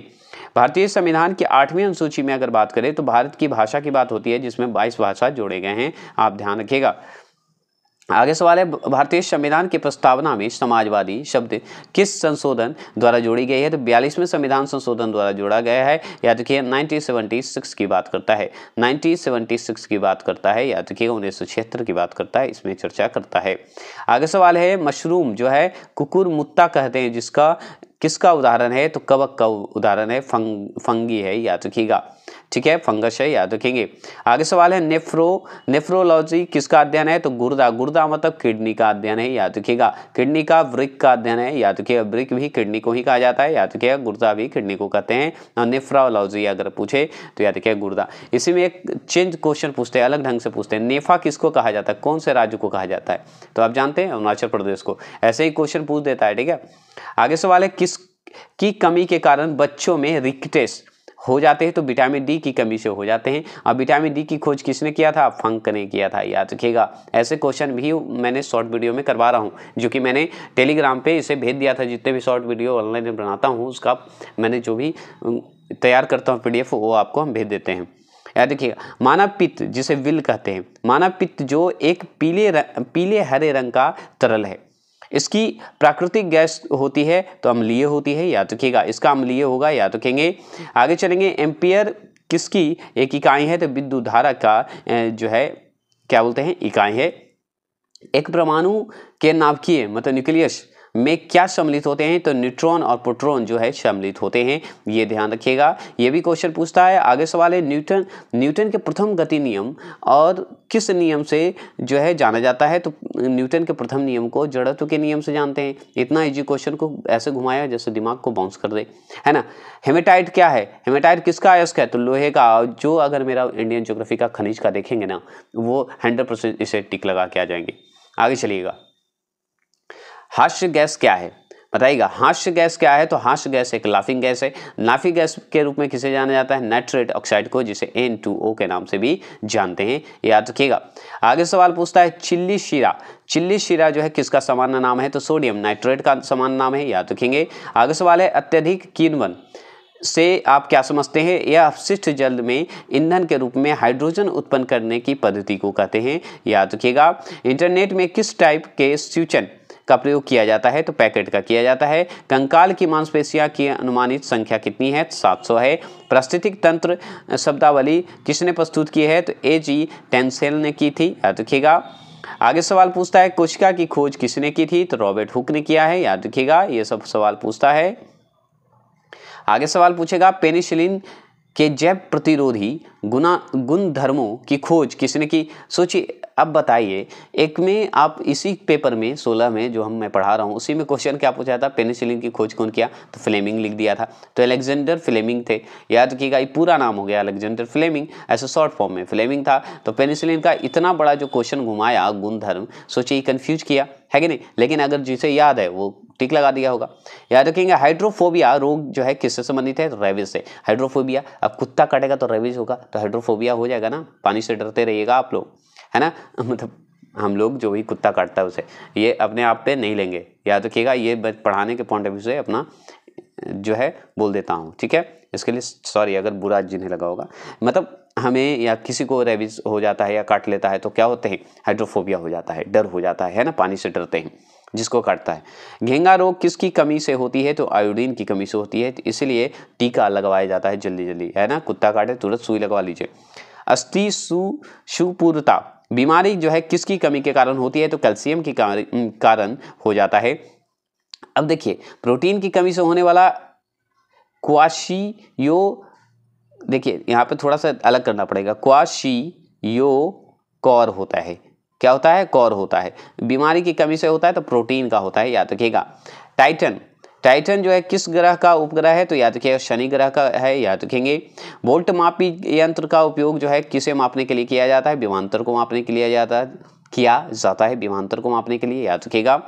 भारतीय संविधान की आठवीं अनुसूची में अगर बात करें तो भारत की भाषा की बात होती है जिसमें बाईस भाषा जोड़े गए हैं आप ध्यान रखिएगा तो- आगे सवाल है भारतीय संविधान की प्रस्तावना में समाजवादी शब्द किस संशोधन द्वारा जोड़ी गई है तो बयालीसवें संविधान संशोधन द्वारा जोड़ा गया है याद रखिए 1976 की बात करता है 1976 की बात करता है याद रखिएगा उन्नीस की बात करता है इसमें चर्चा करता है आगे सवाल है मशरूम जो है कुकुर मुत्ता कहते हैं जिसका किसका उदाहरण है तो कवक का उदाहरण है फंग फंगी है याद रखिएगा ठीक है फंगस है याद रखेंगे आगे सवाल है नेफ्रो नेफ्रोलॉजी किसका अध्ययन है तो गुर्दा गुर्दा मतलब किडनी का अध्ययन है याद रखिएगा किडनी का वृक का अध्ययन है याद रखिएगा वृक भी किडनी को ही कहा जाता है याद रखिएगा गुर्दा भी किडनी को कहते हैं और नेफ्रोलॉजी अगर पूछे तो याद रखिएगा गुर्दा इसी में एक चेंज क्वेश्चन पूछते हैं अलग ढंग से पूछते हैं नेफा किसको कहा जाता है कौन से राज्य को कहा जाता है तो आप जानते हैं अरुणाचल प्रदेश को ऐसे ही क्वेश्चन पूछ देता है ठीक है आगे सवाल है किस की कमी के कारण बच्चों में रिकटेस हो जाते हैं तो विटामिन डी की कमी से हो जाते हैं अब विटामिन डी की खोज किसने किया था फंक ने किया था याद रखिएगा ऐसे क्वेश्चन भी मैंने शॉर्ट वीडियो में करवा रहा हूँ जो कि मैंने टेलीग्राम पे इसे भेज दिया था जितने भी शॉर्ट वीडियो ऑनलाइन बनाता हूँ उसका मैंने जो भी तैयार करता हूँ पी वो आपको हम भेज देते हैं याद देखिएगा मानव पित्त जिसे विल कहते हैं मानव पित्त जो एक पीले रंग, पीले हरे रंग का तरल है इसकी प्राकृतिक गैस होती है तो अम्लीय होती है याद रखिएगा तो इसका अम्लीय होगा याद रखेंगे तो आगे चलेंगे एम्पियर किसकी एक इकाई है तो विद्युत धारा का जो है क्या बोलते हैं इकाई है एक परमाणु के नाभिकीय मतलब न्यूक्लियस में क्या सम्मिलित होते हैं तो न्यूट्रॉन और प्रोट्रॉन जो है सम्मिलित होते हैं ये ध्यान रखिएगा ये भी क्वेश्चन पूछता है आगे सवाल है न्यूटन न्यूटन के प्रथम गति नियम और किस नियम से जो है जाना जाता है तो न्यूटन के प्रथम नियम को जड़त्व के नियम से जानते हैं इतना इजी क्वेश्चन को ऐसे घुमाया जैसे दिमाग को बाउंस कर दे है ना हेमेटाइट क्या है हेमेटाइट किसका अयस्क है तो लोहे का जो अगर मेरा इंडियन ज्योग्राफी का खनिज का देखेंगे ना वो हंड्रेड परसेंट इसे टिक लगा के आ जाएंगे आगे चलिएगा हास्य गैस क्या है बताइएगा हास्य गैस क्या है तो हास्य गैस एक लाफिंग गैस है लाफिंग गैस के रूप में किसे जाना जाता है नाइट्रेट ऑक्साइड को जिसे एन टू ओ के नाम से भी जानते हैं याद रखिएगा आगे सवाल पूछता है चिल्ली शीरा चिल्ली शीरा जो है किसका सामान्य नाम है तो सोडियम नाइट्रेट का सामान्य नाम है याद रखेंगे आगे सवाल है अत्यधिक किनवन से आप क्या समझते हैं यह अपशिष्ट जल में ईंधन के रूप में हाइड्रोजन उत्पन्न करने की पद्धति को कहते हैं याद रखिएगा इंटरनेट में किस टाइप के सूचन का प्रयोग किया जाता है तो पैकेट का किया जाता है कंकाल की मांसपेशिया की अनुमानित संख्या कितनी है सात सौ है प्रस्थितिक तंत्र शब्दावली किसने प्रस्तुत की है तो ए जी टेंसेल ने की थी याद रखिएगा आगे सवाल पूछता है कोशिका की खोज किसने की थी तो रॉबर्ट हुक ने किया है याद रखिएगा ये सब सवाल पूछता है आगे सवाल पूछेगा पेनिसिलिन के जैव प्रतिरोधी गुना गुण धर्मों की खोज किसने की सोचिए अब बताइए एक में आप इसी पेपर में सोलह में जो हम मैं पढ़ा रहा हूँ उसी में क्वेश्चन क्या पूछा था पेनिसिलिन की खोज कौन किया तो फ्लेमिंग लिख दिया था तो एलेक्जेंडर फ्लेमिंग थे याद रखिएगा ये पूरा नाम हो गया एलेक्जेंडर फ्लेमिंग ऐसे शॉर्ट फॉर्म में फ्लेमिंग था तो पेनिसिलिन का इतना बड़ा जो क्वेश्चन घुमाया गुण धर्म सोचिए कन्फ्यूज किया है कि नहीं लेकिन अगर जिसे याद है वो टिक लगा दिया होगा याद रखेंगे हाइड्रोफोबिया रोग जो है किससे संबंधित है रेविज से हाइड्रोफोबिया अब कुत्ता काटेगा तो रेविज होगा तो हाइड्रोफोबिया हो जाएगा ना पानी से डरते रहिएगा आप लोग है ना <laughs> मतलब हम लोग जो भी कुत्ता काटता है उसे ये अपने आप पे नहीं लेंगे याद रखिएगा ये पढ़ाने के पॉइंट ऑफ व्यू से अपना जो है बोल देता हूँ ठीक है इसके लिए सॉरी अगर बुरा जिन्हें लगा होगा मतलब हमें या किसी को रेविज हो जाता है या काट लेता है तो क्या होते हैं हाइड्रोफोबिया हो जाता है डर हो जाता है, है ना पानी से डरते हैं जिसको काटता है घेंगा रोग किसकी कमी से होती है तो आयोडीन की कमी से होती है तो इसलिए टीका लगवाया जाता है जल्दी जल्दी है ना कुत्ता काटे तुरंत सुई लगवा लीजिए अस्थि सुपूर्णता बीमारी जो है किसकी कमी के कारण होती है तो कैल्शियम की कारण हो जाता है अब देखिए प्रोटीन की कमी से होने वाला क्वाशियो देखिए यहाँ पे थोड़ा सा अलग करना पड़ेगा क्वाशियो कौर होता है क्या होता है कौर होता है बीमारी की कमी से होता है तो प्रोटीन का होता है याद रखिएगा टाइटन टाइटन जो है किस ग्रह का उपग्रह है तो याद रखिएगा शनि ग्रह का है याद रखेंगे वोल्ट मापी यंत्र का उपयोग जो है किसे मापने के लिए किया जाता है विमानतर को मापने के लिए जाता है किया जाता है विमानतर को मापने के लिए याद रखिएगा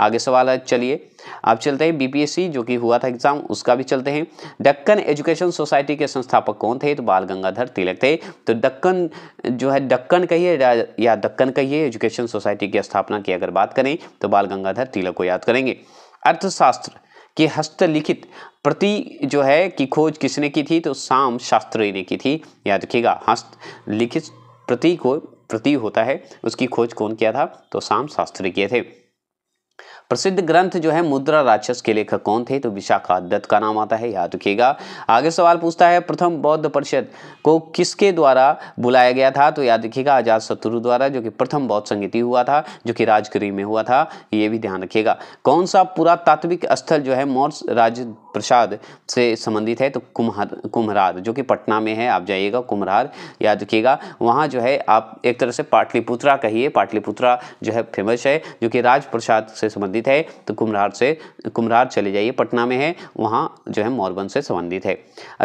आगे सवाल है चलिए आप चलते हैं बीपीएससी जो कि हुआ था एग्जाम उसका भी चलते हैं डक्कन एजुकेशन सोसाइटी के संस्थापक कौन थे तो बाल गंगाधर तिलक थे तो डक्कन जो है डक्कन कहिए या डक्कन कहिए एजुकेशन सोसाइटी की स्थापना की अगर बात करें तो बाल गंगाधर तिलक को याद करेंगे अर्थशास्त्र के हस्तलिखित प्रति जो है कि खोज किसने की थी तो शाम शास्त्री ने की थी याद रखिएगा हस्त लिखित प्रति को प्रतीय होता है उसकी खोज कौन किया था तो शाम शास्त्री किए थे प्रसिद्ध ग्रंथ जो है मुद्रा राक्षस के लेखक कौन थे तो विशाखा दत्त का नाम आता है याद रखिएगा आगे सवाल पूछता है प्रथम बौद्ध परिषद को किसके द्वारा बुलाया गया था तो याद रखिएगा आजाद शत्रु द्वारा जो कि प्रथम बौद्ध संगीति हुआ था जो कि राजगिरी में हुआ था ये भी ध्यान रखिएगा कौन सा पुरातात्विक स्थल जो है मौर्य राज्य प्रसाद से संबंधित है तो कुम्हार कुम्हरार जो कि पटना में है आप जाइएगा कुम्हरार याद रखिएगा वहाँ जो है आप एक तरह से पाटलिपुत्रा कहिए पाटलिपुत्रा जो है फेमस है जो कि राजप्रसाद से संबंधित है तो कुम्हरार से कुम्हरार चले जाइए पटना में है वहाँ जो है मौरबन से संबंधित है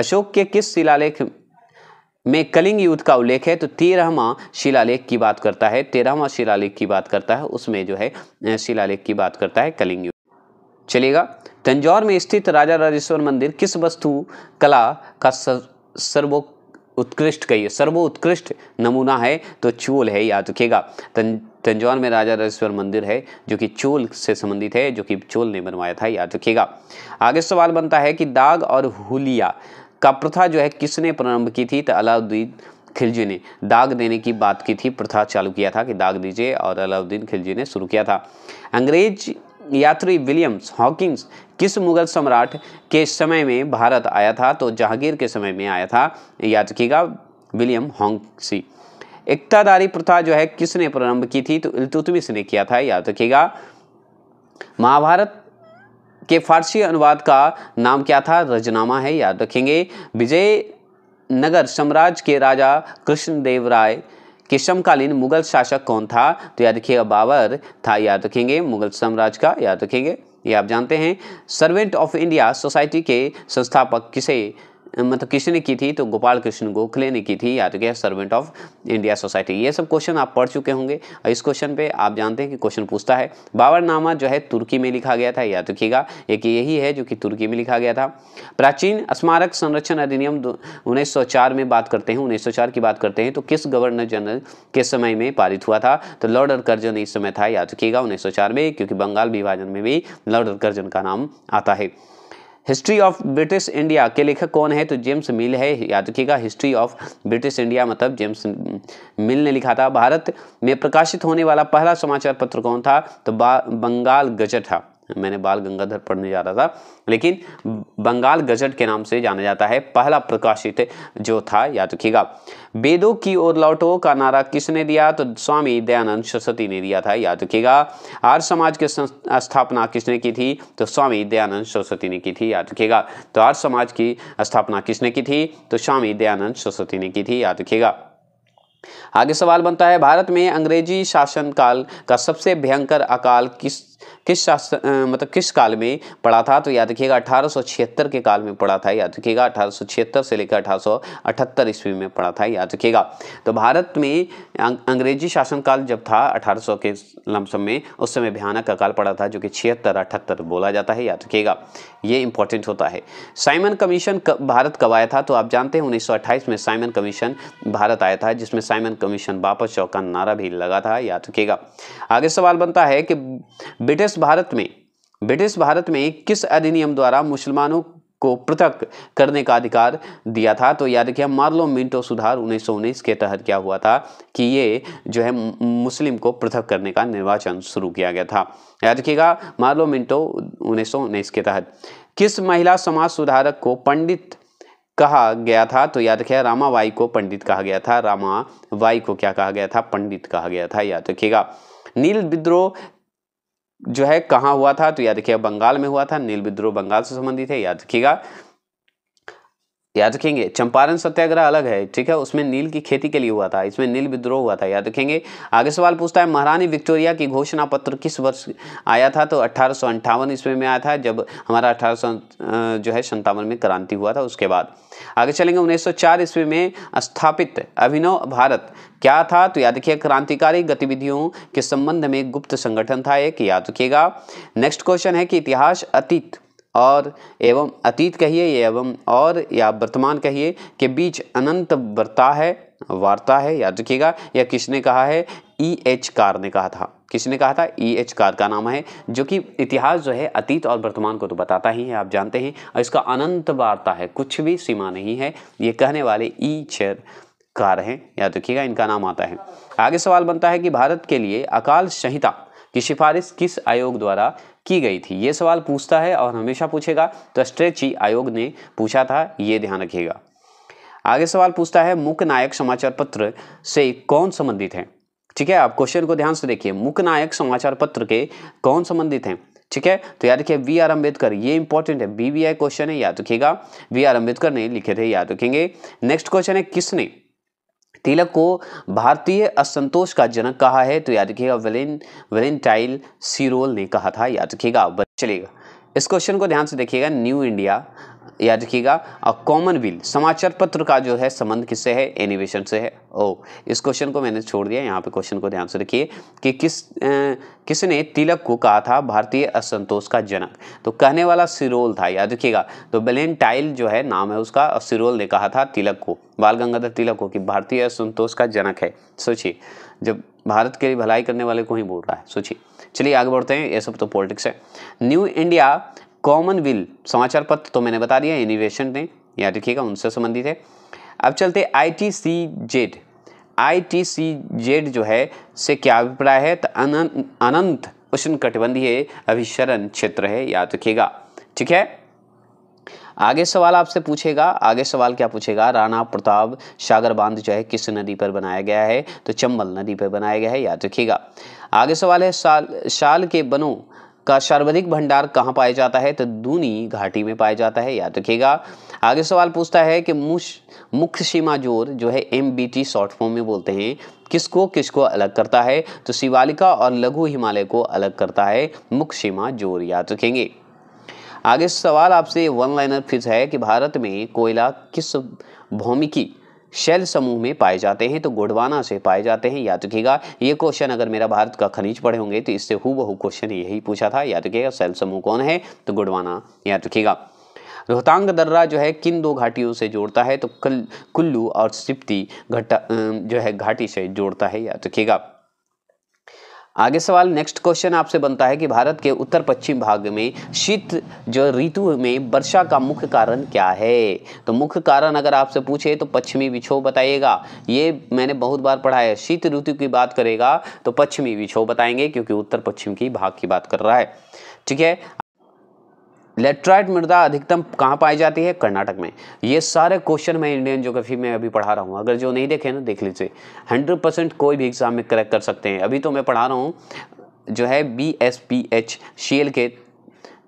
अशोक के किस शिलालेख में कलिंग युद्ध का उल्लेख है तो तेरहवा शिलालेख की बात करता है तेरहवा शिलालेख की बात करता है उसमें जो है शिलालेख की बात करता है कलिंग युद्ध चलेगा तंजौर में स्थित राजा राजेश्वर मंदिर किस वस्तु कला का सर्वो उत्कृष्ट कहिए सर्वोत्कृष्ट नमूना है तो चोल है याद रखिएगा तं, तंजौर में राजा राजेश्वर मंदिर है जो कि चोल से संबंधित है जो कि चोल ने बनवाया था याद रखिएगा आगे सवाल बनता है कि दाग और हुलिया का प्रथा जो है किसने प्रारंभ की थी तो अलाउद्दीन खिलजी ने दाग देने की बात की थी प्रथा चालू किया था कि दाग दीजिए और अलाउद्दीन खिलजी ने शुरू किया था अंग्रेज यात्री विलियम्स हॉकिंग्स किस मुगल सम्राट के समय में भारत आया था तो जहांगीर के समय में आया था याद रखिएगा विलियम हॉन्गसी एकतादारी प्रथा जो है किसने प्रारंभ की थी तो इल्तुतमिश ने किया था याद रखिएगा महाभारत के फारसी अनुवाद का नाम क्या था रजनामा है याद रखेंगे विजय नगर साम्राज्य के राजा कृष्णदेव राय कि समकालीन मुगल शासक कौन था तो याद रखिएगा बाबर था याद रखेंगे मुगल साम्राज्य का याद रखेंगे ये आप जानते हैं सर्वेंट ऑफ इंडिया सोसाइटी के संस्थापक किसे मतलब किसने की थी तो गोपाल कृष्ण गोखले ने की थी याद रखिए सर्वेंट ऑफ इंडिया सोसाइटी ये सब क्वेश्चन आप पढ़ चुके होंगे और इस क्वेश्चन पे आप जानते हैं कि क्वेश्चन पूछता है बाबरनामा जो है तुर्की में लिखा गया था याद रखिएगा एक यही है जो कि तुर्की में लिखा गया था प्राचीन स्मारक संरक्षण अधिनियम उन्नीस में बात करते हैं उन्नीस की बात करते हैं तो किस गवर्नर जनरल के समय में पारित हुआ था तो लॉर्ड अर्कर्जन इस समय था याद रखिएगा उन्नीस में क्योंकि बंगाल विभाजन में भी लॉर्ड अर्कर्जन का नाम आता है हिस्ट्री ऑफ ब्रिटिश इंडिया के लेखक कौन है तो जेम्स मिल है याद रखिएगा हिस्ट्री ऑफ ब्रिटिश इंडिया मतलब जेम्स मिल ने लिखा था भारत में प्रकाशित होने वाला पहला समाचार पत्र कौन था तो बंगाल गजट था मैंने बाल गंगाधर पढ़ने जा रहा था लेकिन बंगाल गजट के नाम से जाना जाता है पहला प्रकाशित जो था याद रखिएगा वेदों की ओर लौटो का नारा किसने दिया तो स्वामी दयानंद सरस्वती ने दिया था याद रखिएगा आर समाज की स्थापना किसने की थी तो स्वामी दयानंद सरस्वती ने की थी याद रखिएगा तो आर समाज की स्थापना किसने की थी तो स्वामी दयानंद सरस्वती ने की थी याद रखिएगा आगे सवाल बनता है भारत में अंग्रेजी शासनकाल का सबसे भयंकर अकाल किस किस शास्त्र मतलब किस काल में पढ़ा था तो याद रखिएगा अठारह के काल में पढ़ा था याद रखिएगा अठारह से लेकर अठारह ईस्वी में पढ़ा था याद रखिएगा तो भारत में अंग्रेजी शासनकाल जब था 1800 के लमसम में उस समय भयानक का काल पड़ा था जो कि छिहत्तर अठहत्तर बोला जाता है याद रखिएगा ये इंपॉर्टेंट होता है साइमन कमीशन भारत कब आया था तो आप जानते हैं 1928 में साइमन कमीशन भारत आया था जिसमें साइमन कमीशन वापस चौका नारा भी लगा था याद रखिएगा आगे सवाल बनता है कि ब्रिटिश ब्रिटिश भारत में ब्रिटिश भारत में किस अधिनियम द्वारा मुसलमानों को पृथक करने का अधिकार दिया था तो याद रखिए मार्लो मिंटो सुधार उन्नीस के तहत क्या हुआ था कि ये जो है मुस्लिम को पृथक करने का निर्वाचन शुरू किया गया था याद रखिएगा मार्लो मिंटो उन्नीस के तहत किस महिला समाज सुधारक को पंडित कहा गया था तो याद रखिएगा रामाबाई को पंडित कहा गया था रामाबाई को क्या कहा गया था पंडित कहा गया था याद रखिएगा नील विद्रोह जो है कहाँ हुआ था तो याद रखिएगा बंगाल में हुआ था नील विद्रोह बंगाल से संबंधित है याद रखिएगा याद रखेंगे चंपारण सत्याग्रह अलग है ठीक है उसमें नील की खेती के लिए हुआ था इसमें नील विद्रोह हुआ था याद रखेंगे आगे सवाल पूछता है महारानी विक्टोरिया की घोषणा पत्र किस वर्ष आया था तो अठारह ईस्वी में आया था जब हमारा अठारह जो है संतावन में क्रांति हुआ था उसके बाद आगे चलेंगे 1904 ईस्वी में स्थापित अभिनव भारत क्या था तो याद रखिए क्रांतिकारी गतिविधियों के संबंध में गुप्त संगठन था एक याद रखिएगा नेक्स्ट क्वेश्चन है कि इतिहास अतीत और एवं अतीत कहिए एवं और या वर्तमान कहिए के बीच अनंत वर्ता है वार्ता है याद रखिएगा या किसने कहा है ई e एच कार ने कहा था किसने कहा था ई e एच कार का नाम है जो कि इतिहास जो है अतीत और वर्तमान को तो बताता ही है आप जानते हैं और इसका अनंत वार्ता है कुछ भी सीमा नहीं है ये कहने वाले ई e छेर कार हैं याद रखिएगा इनका नाम आता है आगे सवाल बनता है कि भारत के लिए अकाल संहिता की सिफारिश किस आयोग द्वारा की गई थी ये सवाल पूछता है और हमेशा पूछेगा तो स्ट्रेची आयोग ने पूछा था ये ध्यान रखिएगा आगे सवाल पूछता है मुख्य नायक समाचार पत्र से कौन संबंधित है ठीक है आप क्वेश्चन को ध्यान से देखिए मुख्य नायक समाचार पत्र के कौन संबंधित हैं ठीक है तो याद रखिए वी आर अम्बेडकर ये इंपॉर्टेंट है बीबीआई क्वेश्चन है याद रखिएगा वी आर अम्बेडकर ने लिखे थे याद रखेंगे नेक्स्ट क्वेश्चन है किसने तिलक को भारतीय असंतोष का जनक कहा है तो याद रखिएगा वेलेन वेलेंटाइल सीरोल ने कहा था याद रखिएगा चलिएगा इस क्वेश्चन को ध्यान से देखिएगा न्यू इंडिया याद रखिएगा और कॉमन विल समाचार पत्र का जो है संबंध किससे है एनिमेशन से है ओ इस क्वेश्चन को मैंने छोड़ दिया यहाँ पे क्वेश्चन को ध्यान से रखिए कि किस ए, किसने तिलक को कहा था भारतीय असंतोष का जनक तो कहने वाला सिरोल था याद रखिएगा तो बेलेंटाइल जो है नाम है उसका सिरोल ने कहा था तिलक को बाल गंगाधर तिलक को कि भारतीय असंतोष का जनक है सोचिए जब भारत के लिए भलाई करने वाले को ही बोल रहा है सोचिए चलिए आगे बढ़ते हैं ये सब तो पॉलिटिक्स है न्यू इंडिया कॉमन विल समाचार पत्र तो मैंने बता दिया इनिवेशन ने याद रखिएगा उनसे संबंधित है अब चलते I T C Z I T C Z जो है से क्या अभिप्राय है तो अनंत उष्ण कटिबंधीय अभिशरण क्षेत्र है याद रखिएगा ठीक है आगे सवाल आपसे पूछेगा आगे सवाल क्या पूछेगा राणा प्रताप सागर बांध जो है किस नदी पर बनाया गया है तो चंबल नदी पर बनाया गया है याद रखिएगा आगे सवाल है साल साल के बनों का सर्वाधिक भंडार कहाँ पाया जाता है तो दूनी घाटी में पाया जाता है याद रखिएगा आगे सवाल पूछता है कि मुख्य सीमा जोर जो है M B T short form में बोलते हैं किसको किसको अलग करता है तो शिवालिका और लघु हिमालय को अलग करता है मुख्य सीमा जोर याद रखेंगे आगे सवाल आपसे वन लाइनर फिज है कि भारत में कोयला किस भौमिकी शेल समूह में पाए जाते हैं तो गोडवाना से पाए जाते हैं याद रखिएगा ये क्वेश्चन अगर मेरा भारत का खनिज पढ़े होंगे तो इससे हु क्वेश्चन यही पूछा था याद रखिएगा शेल समूह कौन है तो गुड़वाना याद रखिएगा रोहतांग दर्रा जो है किन दो घाटियों से जोड़ता है तो कल कुल्लू और सिप्ती घटा जो है घाटी से जोड़ता है याद रखिएगा आगे सवाल नेक्स्ट क्वेश्चन आपसे बनता है कि भारत के उत्तर पश्चिम भाग में शीत जो ऋतु में वर्षा का मुख्य कारण क्या है तो मुख्य कारण अगर आपसे पूछे तो पश्चिमी विक्षोभ बताइएगा ये मैंने बहुत बार पढ़ा है शीत ऋतु की बात करेगा तो पश्चिमी विक्षोभ बताएंगे क्योंकि उत्तर पश्चिम की भाग की बात कर रहा है ठीक है लेट्राइट मृदा अधिकतम कहाँ पाई जाती है कर्नाटक में ये सारे क्वेश्चन मैं इंडियन ज्योग्राफी में अभी पढ़ा रहा हूँ अगर जो नहीं देखे ना देख लीजिए हंड्रेड परसेंट कोई भी एग्जाम में करेक्ट कर सकते हैं अभी तो मैं पढ़ा रहा हूँ जो है B S P H C L के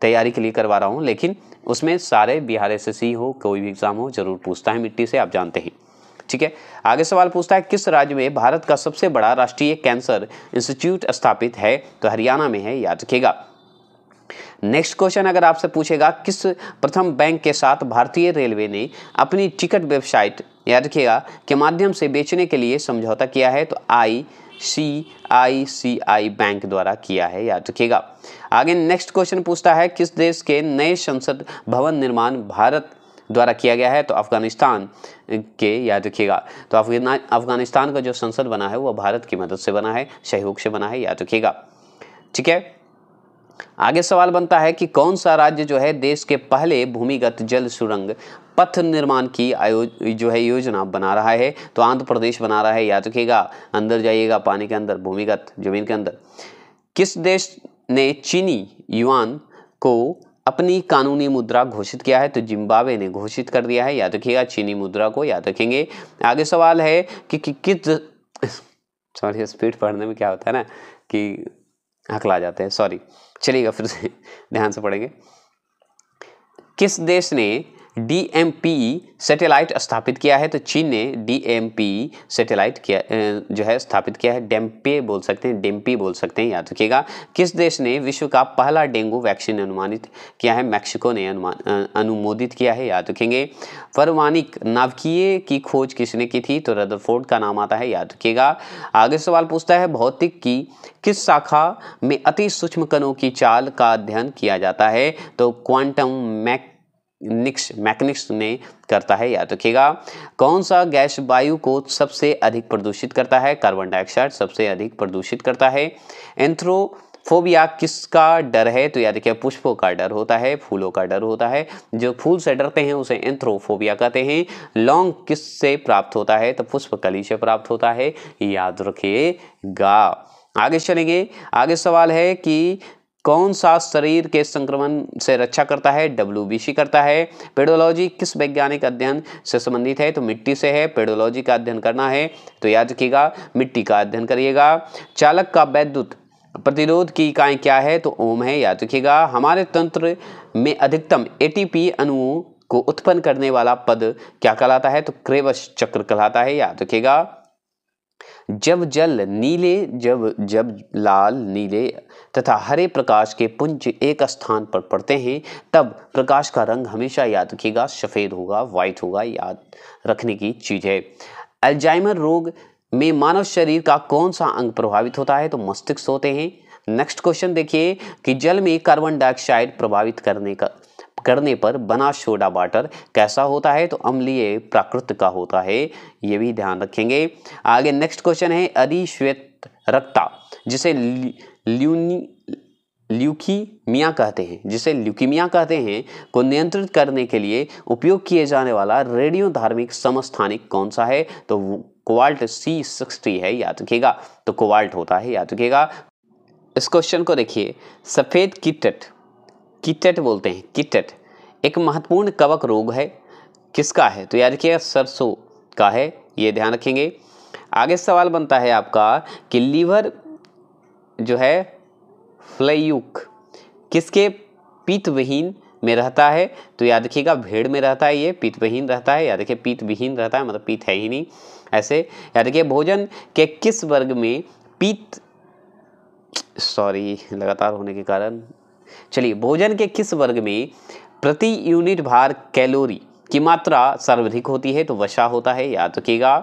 तैयारी के लिए करवा रहा हूँ लेकिन उसमें सारे बिहार एस एस सी हो कोई भी एग्ज़ाम हो जरूर पूछता है मिट्टी से आप जानते हैं ठीक है आगे सवाल पूछता है किस राज्य में भारत का सबसे बड़ा राष्ट्रीय कैंसर इंस्टीट्यूट स्थापित है तो हरियाणा में है याद रखिएगा नेक्स्ट क्वेश्चन अगर आपसे पूछेगा किस प्रथम बैंक के साथ भारतीय रेलवे ने अपनी टिकट वेबसाइट याद रखिएगा के माध्यम से बेचने के लिए समझौता किया है तो आई सी आई सी आई बैंक द्वारा किया है याद रखिएगा आगे नेक्स्ट क्वेश्चन पूछता है किस देश के नए संसद भवन निर्माण भारत द्वारा किया गया है तो अफगानिस्तान के याद रखिएगा तो अफगानिस्तान का जो संसद बना है वो भारत की मदद से बना है सहयोग से बना है याद रखिएगा ठीक है आगे सवाल बनता है कि कौन सा राज्य जो है देश के पहले भूमिगत जल सुरंग पथ निर्माण की आयो जो है योजना बना रहा है तो आंध्र प्रदेश बना रहा है याद रखिएगा अंदर जाइएगा पानी के अंदर भूमिगत जमीन के अंदर किस देश ने चीनी युआन को अपनी कानूनी मुद्रा घोषित किया है तो जिम्बाब्वे ने घोषित कर दिया है याद रखिएगा चीनी मुद्रा को याद रखेंगे आगे सवाल है कि किस सॉरी स्पीड <laughs> पढ़ने में क्या होता है ना कि हकला जाते हैं सॉरी चलिएगा फिर से ध्यान से पढ़ेंगे किस देश ने डी एम पी सैटेलाइट स्थापित किया है तो चीन ने डी एम पी सैटेलाइट किया जो है स्थापित किया है डेम्पे बोल सकते हैं डेम्पी बोल सकते हैं याद रखिएगा किस देश ने विश्व का पहला डेंगू वैक्सीन अनुमानित किया है मैक्सिको ने अनुमान अनुमोदित किया है याद रखेंगे परमाणिक नाभिकीय की खोज किसने की थी तो रदरफोर्ड का नाम आता है याद रखिएगा आगे सवाल पूछता है भौतिक की किस शाखा में अति सूक्ष्म कणों की चाल का अध्ययन किया जाता है तो क्वांटम मैक निक्स मैकनिक्स ने करता है याद रखिएगा कौन सा गैस वायु को सबसे अधिक प्रदूषित करता है कार्बन डाइऑक्साइड सबसे अधिक प्रदूषित करता है एंथ्रो फोबिया किसका डर है तो याद रखिएगा पुष्पों का डर होता है फूलों का डर होता है जो फूल से डरते हैं उसे एंथ्रोफोबिया कहते हैं लॉन्ग किस से प्राप्त होता है तो पुष्प कली से प्राप्त होता है याद रखिएगा आगे चलेंगे आगे सवाल है कि कौन सा शरीर के संक्रमण से रक्षा करता है डब्ल्यू करता है पेडोलॉजी किस वैज्ञानिक अध्ययन से संबंधित है तो मिट्टी से है पेडोलॉजी का अध्ययन करना है तो याद रखिएगा मिट्टी का अध्ययन करिएगा चालक का वैद्युत प्रतिरोध की इकाई क्या है तो ओम है याद रखिएगा हमारे तंत्र में अधिकतम एटीपी अणुओं को उत्पन्न करने वाला पद क्या कहलाता है तो क्रेवश चक्र कहलाता है याद रखिएगा जब जल नीले जब जब लाल नीले तथा हरे प्रकाश के पुंज एक स्थान पर पड़ते हैं तब प्रकाश का रंग हमेशा याद रखिएगा सफ़ेद होगा वाइट होगा याद रखने की चीज़ है अल्जाइमर रोग में मानव शरीर का कौन सा अंग प्रभावित होता है तो मस्तिष्क होते हैं नेक्स्ट क्वेश्चन देखिए कि जल में कार्बन डाइऑक्साइड प्रभावित करने का करने पर बना सोडा वाटर कैसा होता है तो अम्लीय प्राकृत का होता है ये भी ध्यान रखेंगे आगे नेक्स्ट क्वेश्चन है अधिश्वेत रक्ता जिसे ल्यूनी ल्यूकीमिया कहते हैं जिसे ल्यूकीमिया कहते हैं को नियंत्रित करने के लिए उपयोग किए जाने वाला रेडियो धार्मिक समस्थानिक कौन सा है तो कोवाल्ट सी सिक्सटी है याद रखिएगा तो कोवाल्ट होता है याद रखिएगा इस क्वेश्चन को देखिए सफ़ेद किटट किटट बोलते हैं किटट एक महत्वपूर्ण कवक रोग है किसका है तो याद रखिएगा सरसों का है ये ध्यान रखेंगे आगे सवाल बनता है आपका कि लीवर जो है फ्लेयुक किसके पीतविहीन में रहता है तो याद रखिएगा भेड़ में रहता है ये पीतविहीन रहता है याद रखिए पीतविहीन रहता है मतलब पीत है ही नहीं ऐसे याद रखिए भोजन के किस वर्ग में पीत सॉरी लगातार होने के कारण चलिए भोजन के किस वर्ग में प्रति यूनिट भार कैलोरी की मात्रा सर्वाधिक होती है तो वसा होता है याद रखिएगा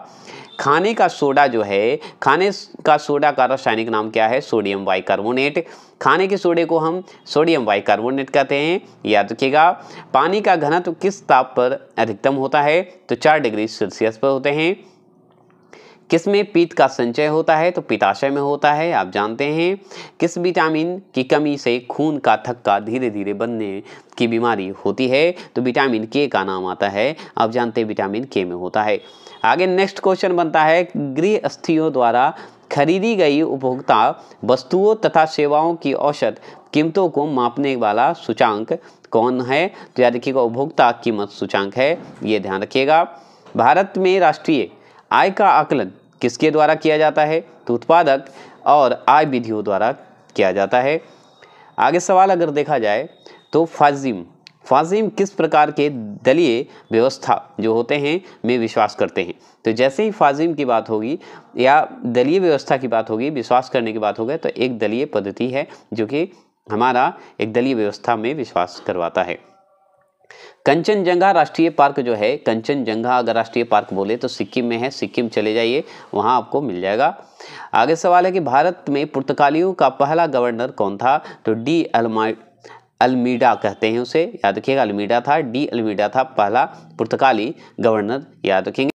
खाने का सोडा जो है खाने का सोडा का रासायनिक नाम क्या है सोडियम बाइकार्बोनेट खाने के सोडे को हम सोडियम बाइकार्बोनेट कहते हैं याद रखिएगा पानी का घनत्व तो किस ताप पर अधिकतम होता है तो चार डिग्री सेल्सियस पर होते हैं किस में पीत का संचय होता है तो पिताशय में होता है आप जानते हैं किस विटामिन की कमी से खून का थक्का धीरे धीरे बनने की बीमारी होती है तो विटामिन के का नाम आता है आप जानते हैं विटामिन के में होता है आगे नेक्स्ट क्वेश्चन बनता है गृहस्थियों द्वारा खरीदी गई उपभोक्ता वस्तुओं तथा सेवाओं की औसत कीमतों को मापने वाला सूचांक कौन है तो याद रखिएगा उपभोक्ता कीमत सूचांक है ये ध्यान रखिएगा भारत में राष्ट्रीय आय का आकलन किसके द्वारा किया जाता है तो उत्पादक और आय विधियों द्वारा किया जाता है आगे सवाल अगर देखा जाए तो फाजिम फाजिम किस प्रकार के दलीय व्यवस्था जो होते हैं में विश्वास करते हैं तो जैसे ही फाजिम की बात होगी या दलीय व्यवस्था की बात होगी विश्वास करने की बात होगी तो एक दलीय पद्धति है जो कि हमारा एक दलीय व्यवस्था में विश्वास करवाता है कंचनजंगा राष्ट्रीय पार्क जो है कंचनजंगा अगर राष्ट्रीय पार्क बोले तो सिक्किम में है सिक्किम चले जाइए वहाँ आपको मिल जाएगा आगे सवाल है कि भारत में पुर्तगालियों का पहला गवर्नर कौन था तो डी अलमा अल्मीडा कहते हैं उसे याद रखिएगा अल्मीडा था डी अल्मीडा था पहला पुर्तगाली गवर्नर याद रखेंगे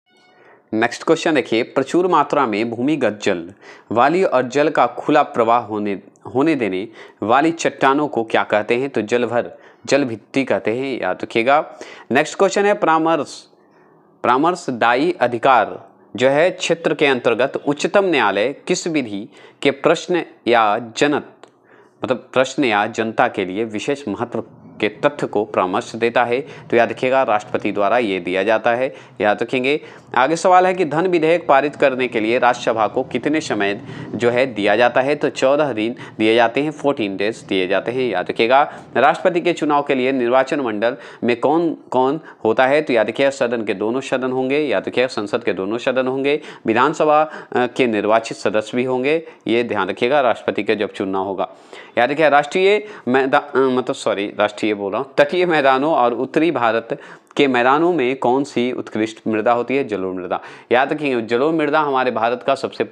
नेक्स्ट क्वेश्चन देखिए प्रचुर मात्रा में भूमिगत जल वाली और जल का खुला प्रवाह होने होने देने वाली चट्टानों को क्या कहते हैं तो जलभर जल भित्ति कहते हैं याद रखिएगा नेक्स्ट क्वेश्चन है परामर्श परामर्शदायी अधिकार जो है क्षेत्र के अंतर्गत उच्चतम न्यायालय किस विधि के प्रश्न या जनत मतलब प्रश्न या जनता के लिए विशेष महत्व के तथ्य को परामर्श देता है तो याद रखिएगा राष्ट्रपति द्वारा ये दिया जाता है याद रखेंगे आगे सवाल है कि धन विधेयक पारित करने के लिए राज्यसभा को कितने समय जो है दिया जाता है तो चौदह दिन दिए जाते हैं फोर्टीन डेज दिए जाते हैं याद रखिएगा राष्ट्रपति के चुनाव के लिए निर्वाचन मंडल में कौन कौन होता है तो याद रखिएगा सदन के दोनों सदन होंगे याद रखिएगा संसद के दोनों सदन होंगे विधानसभा के निर्वाचित सदस्य भी होंगे ये ध्यान रखिएगा राष्ट्रपति के जब चुनाव होगा याद रखिएगा राष्ट्रीय मतलब सॉरी राष्ट्रीय आपसे ये बोल रहा हूँ तटीय मैदानों और उत्तरी भारत के मैदानों में कौन सी उत्कृष्ट मृदा होती है जलोढ़ मृदा याद रखिए जलोढ़ मृदा हमारे भारत का सबसे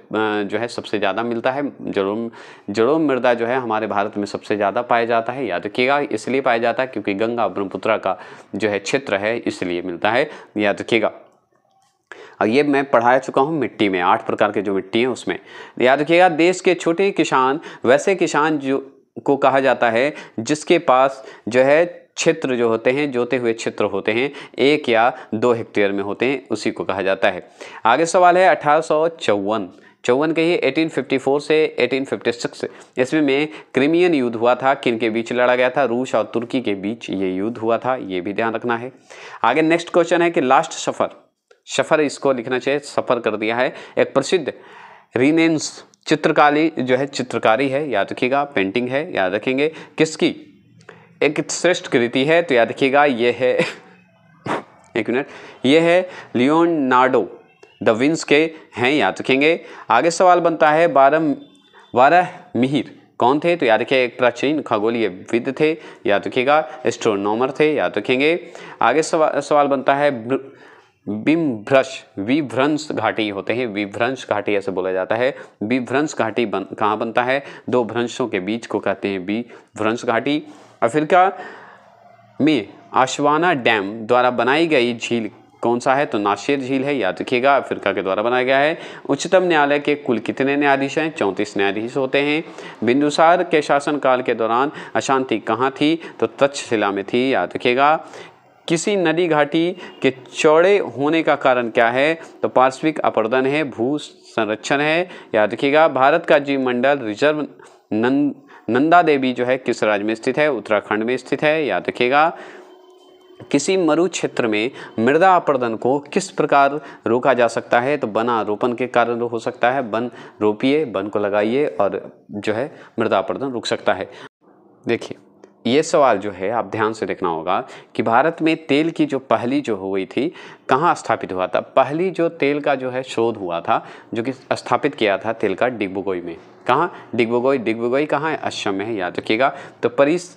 जो है सबसे ज़्यादा मिलता है जलोढ़ जलोढ़ मृदा जो है हमारे भारत में सबसे ज़्यादा पाया जाता है याद रखिएगा इसलिए पाया जाता है क्योंकि गंगा ब्रह्मपुत्र का जो है क्षेत्र है इसलिए मिलता है याद रखिएगा और ये मैं पढ़ाया चुका हूँ मिट्टी में आठ प्रकार के जो मिट्टी हैं उसमें याद रखिएगा देश के छोटे किसान वैसे किसान जो को कहा जाता है जिसके पास जो है क्षेत्र जो होते हैं जोते हुए क्षेत्र होते हैं एक या दो हेक्टेयर में होते हैं उसी को कहा जाता है आगे सवाल है अठारह चौवन के ही 1854 से 1856 इसमें में क्रिमियन युद्ध हुआ था किन के बीच लड़ा गया था रूस और तुर्की के बीच ये युद्ध हुआ था ये भी ध्यान रखना है आगे नेक्स्ट क्वेश्चन है कि लास्ट सफ़र सफ़र इसको लिखना चाहिए सफ़र कर दिया है एक प्रसिद्ध रीनेंस चित्रकाली जो है चित्रकारी है याद रखिएगा पेंटिंग है याद रखेंगे किसकी एक श्रेष्ठ कृति है तो याद रखिएगा ये है <laughs> एक मिनट ये है लियोनार्डो द विंस के हैं याद रखेंगे आगे सवाल बनता है बारह बारह मिहिर कौन थे तो याद रखिए एक प्राचीन खगोलीय विद थे याद रखिएगा एस्ट्रोनॉमर थे याद रखेंगे आगे सवा, सवाल बनता है बिम्भ्रश विभ्रंश घाटी होते हैं विभ्रंश घाटी ऐसे बोला जाता है विभ्रंश घाटी बन कहाँ बनता है दो भ्रंशों के बीच को कहते हैं विभ्रंश घाटी अफ्रीका में आशवाना डैम द्वारा बनाई गई झील कौन सा है तो नासिर झील है याद रखिएगा अफ्रीका के द्वारा बनाया गया है उच्चतम न्यायालय के कुल कितने न्यायाधीश हैं चौंतीस न्यायाधीश होते हैं बिंदुसार के शासनकाल के दौरान अशांति कहाँ थी तो तक्षशिला में थी याद रखिएगा किसी नदी घाटी के चौड़े होने का कारण क्या है तो पार्श्विक अपर्दन है भू संरक्षण है याद रखिएगा भारत का जीव मंडल रिजर्व नंद नंदा देवी जो है किस राज्य में स्थित है उत्तराखंड में स्थित है याद रखिएगा किसी मरु क्षेत्र में मृदा अपर्दन को किस प्रकार रोका जा सकता है तो बना रोपण के कारण हो सकता है वन रोपिए वन को लगाइए और जो है मृदा अपर्दन रुक सकता है देखिए ये सवाल जो है आप ध्यान से देखना होगा कि भारत में तेल की जो पहली जो हुई थी कहाँ स्थापित हुआ था पहली जो तेल का जो है शोध हुआ था जो कि स्थापित किया था तेल का डिग्बोगोई में कहाँ डिग्बोगोई डिग्बोगोई कहाँ है असम में है याद रखिएगा तो परिस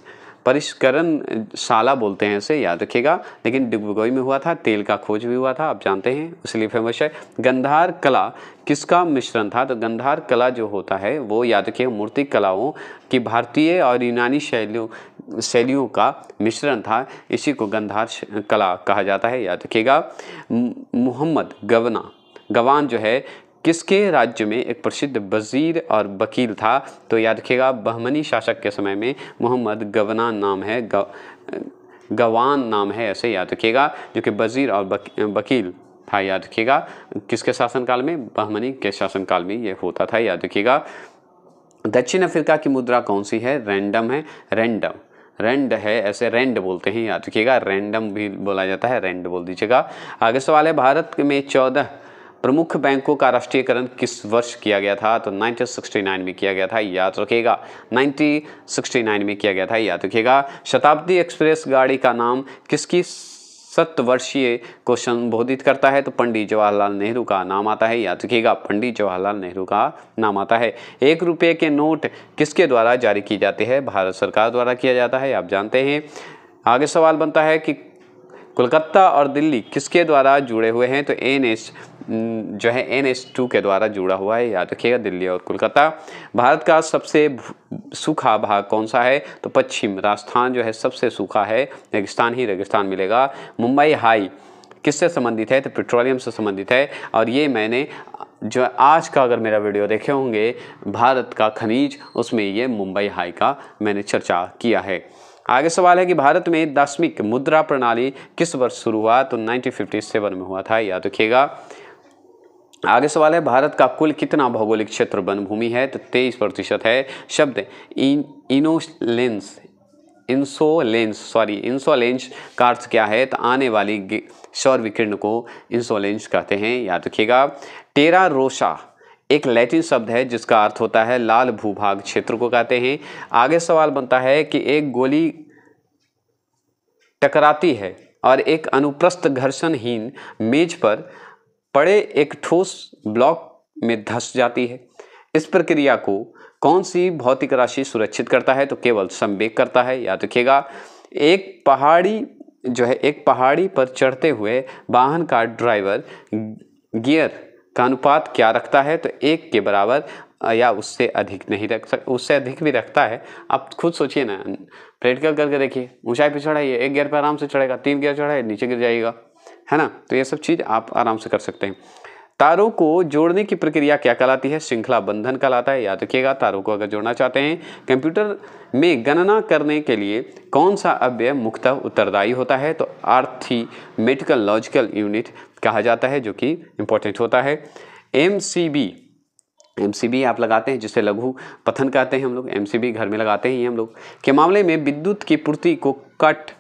परिष्करण शाला बोलते हैं इसे याद रखिएगा लेकिन डिगोई में हुआ था तेल का खोज भी हुआ था आप जानते हैं इसलिए फेमस है गंधार कला किसका मिश्रण था तो गंधार कला जो होता है वो याद रखिए मूर्ति कलाओं की भारतीय और यूनानी शैलियों शैलियों का मिश्रण था इसी को गंधार कला कहा जाता है याद रखिएगा मोहम्मद गवना गवान जो है किसके राज्य में एक प्रसिद्ध वजीर और वकील था तो याद रखिएगा बहमनी शासक के समय में मोहम्मद गवना नाम है गव, गवान नाम है ऐसे याद रखिएगा जो कि वजीर और वकील था याद रखिएगा किसके शासनकाल में बहमनी के शासनकाल में ये होता था याद रखिएगा दक्षिण अफ्रीका की मुद्रा कौन सी है रैंडम है रैंडम रेंड है ऐसे रेंड बोलते हैं याद रखिएगा रैंडम भी बोला जाता है रेंड बोल दीजिएगा आगे सवाल है भारत में चौदह प्रमुख बैंकों का राष्ट्रीयकरण किस वर्ष किया गया था तो 1969 में किया गया था याद रखिएगा 1969 में किया गया था याद रखिएगा शताब्दी एक्सप्रेस गाड़ी का नाम किसकी सतवर्षीय को संबोधित करता है तो पंडित जवाहरलाल नेहरू का नाम आता है याद रखिएगा पंडित जवाहरलाल नेहरू का नाम आता है एक रुपये के नोट किसके द्वारा जारी की जाते हैं भारत सरकार द्वारा किया जाता है आप जानते हैं आगे सवाल बनता है कि कोलकाता और दिल्ली किसके द्वारा जुड़े हुए हैं तो एन एस जो है एन एस टू के द्वारा जुड़ा हुआ है याद रखिएगा दिल्ली और कोलकाता भारत का सबसे सूखा भाग कौन सा है तो पश्चिम राजस्थान जो है सबसे सूखा है रेगिस्तान ही रेगिस्तान मिलेगा मुंबई हाई किससे संबंधित है तो पेट्रोलियम से संबंधित है और ये मैंने जो आज का अगर मेरा वीडियो देखे होंगे भारत का खनिज उसमें ये मुंबई हाई का मैंने चर्चा किया है आगे सवाल है कि भारत में दार्शनिक मुद्रा प्रणाली किस वर्ष शुरू हुआ तो 1957 में हुआ था याद रखिएगा आगे सवाल है भारत का कुल कितना भौगोलिक क्षेत्र वनभूमि है तो तेईस प्रतिशत है शब्द इन इनोलेंस इंसोलेंस सॉरी इंसोलेंस का अर्थ क्या है तो आने वाली सौर विकिरण को इंसोलेंस कहते हैं याद रखिएगा टेरा रोसा एक लैटिन शब्द है जिसका अर्थ होता है लाल भूभाग क्षेत्र को कहते हैं आगे सवाल बनता है कि एक गोली टकराती है और एक अनुप्रस्थ घर्षणहीन मेज पर पड़े एक ठोस ब्लॉक में धस जाती है इस प्रक्रिया को कौन सी भौतिक राशि सुरक्षित करता है तो केवल संवेक करता है याद रखिएगा एक पहाड़ी जो है एक पहाड़ी पर चढ़ते हुए वाहन का ड्राइवर गियर का अनुपात क्या रखता है तो एक के बराबर या उससे अधिक नहीं रख सक उससे अधिक भी रखता है आप खुद सोचिए ना प्रैक्टिकल करके देखिए ऊंचाई पर चढ़ाइए एक गियर पर आराम से चढ़ेगा तीन गियर चढ़ाए नीचे गिर जाएगा है ना तो ये सब चीज़ आप आराम से कर सकते हैं तारों को जोड़ने की प्रक्रिया क्या कहलाती है श्रृंखला बंधन कहलाता है याद रखिएगा तारों को अगर जोड़ना चाहते हैं कंप्यूटर में गणना करने के लिए कौन सा अव्यय मुख्यतः उत्तरदायी होता है तो आर्थी मेडिकल लॉजिकल यूनिट कहा जाता है जो कि इम्पोर्टेंट होता है M C B M C B आप लगाते हैं जिसे लघु पथन कहते हैं हम लोग एम सी बी घर में लगाते हैं ये हम लोग के मामले में विद्युत की पूर्ति को कट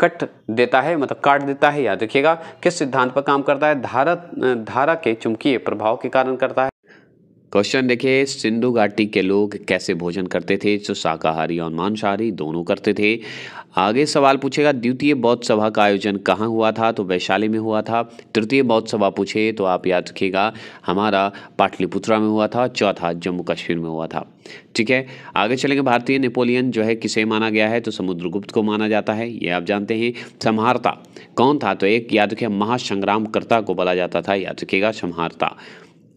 कट देता है मतलब काट देता है याद रखिएगा किस सिद्धांत पर काम करता है धारा धारा के चुंबकीय प्रभाव के कारण करता है क्वेश्चन देखिए सिंधु घाटी के लोग कैसे भोजन करते थे जो शाकाहारी और मांसाहारी दोनों करते थे आगे सवाल पूछेगा द्वितीय बौद्ध सभा का आयोजन कहाँ हुआ था तो वैशाली में हुआ था तृतीय बौद्ध सभा पूछे तो आप याद रखिएगा हमारा पाटलिपुत्रा में हुआ था चौथा जम्मू कश्मीर में हुआ था ठीक है आगे चलेंगे भारतीय नेपोलियन जो है किसे माना गया है तो समुद्रगुप्त को माना जाता है ये आप जानते हैं समहारता कौन था तो एक याद रखिए महासंग्रामकर्ता को बोला जाता था याद रखिएगा समहारता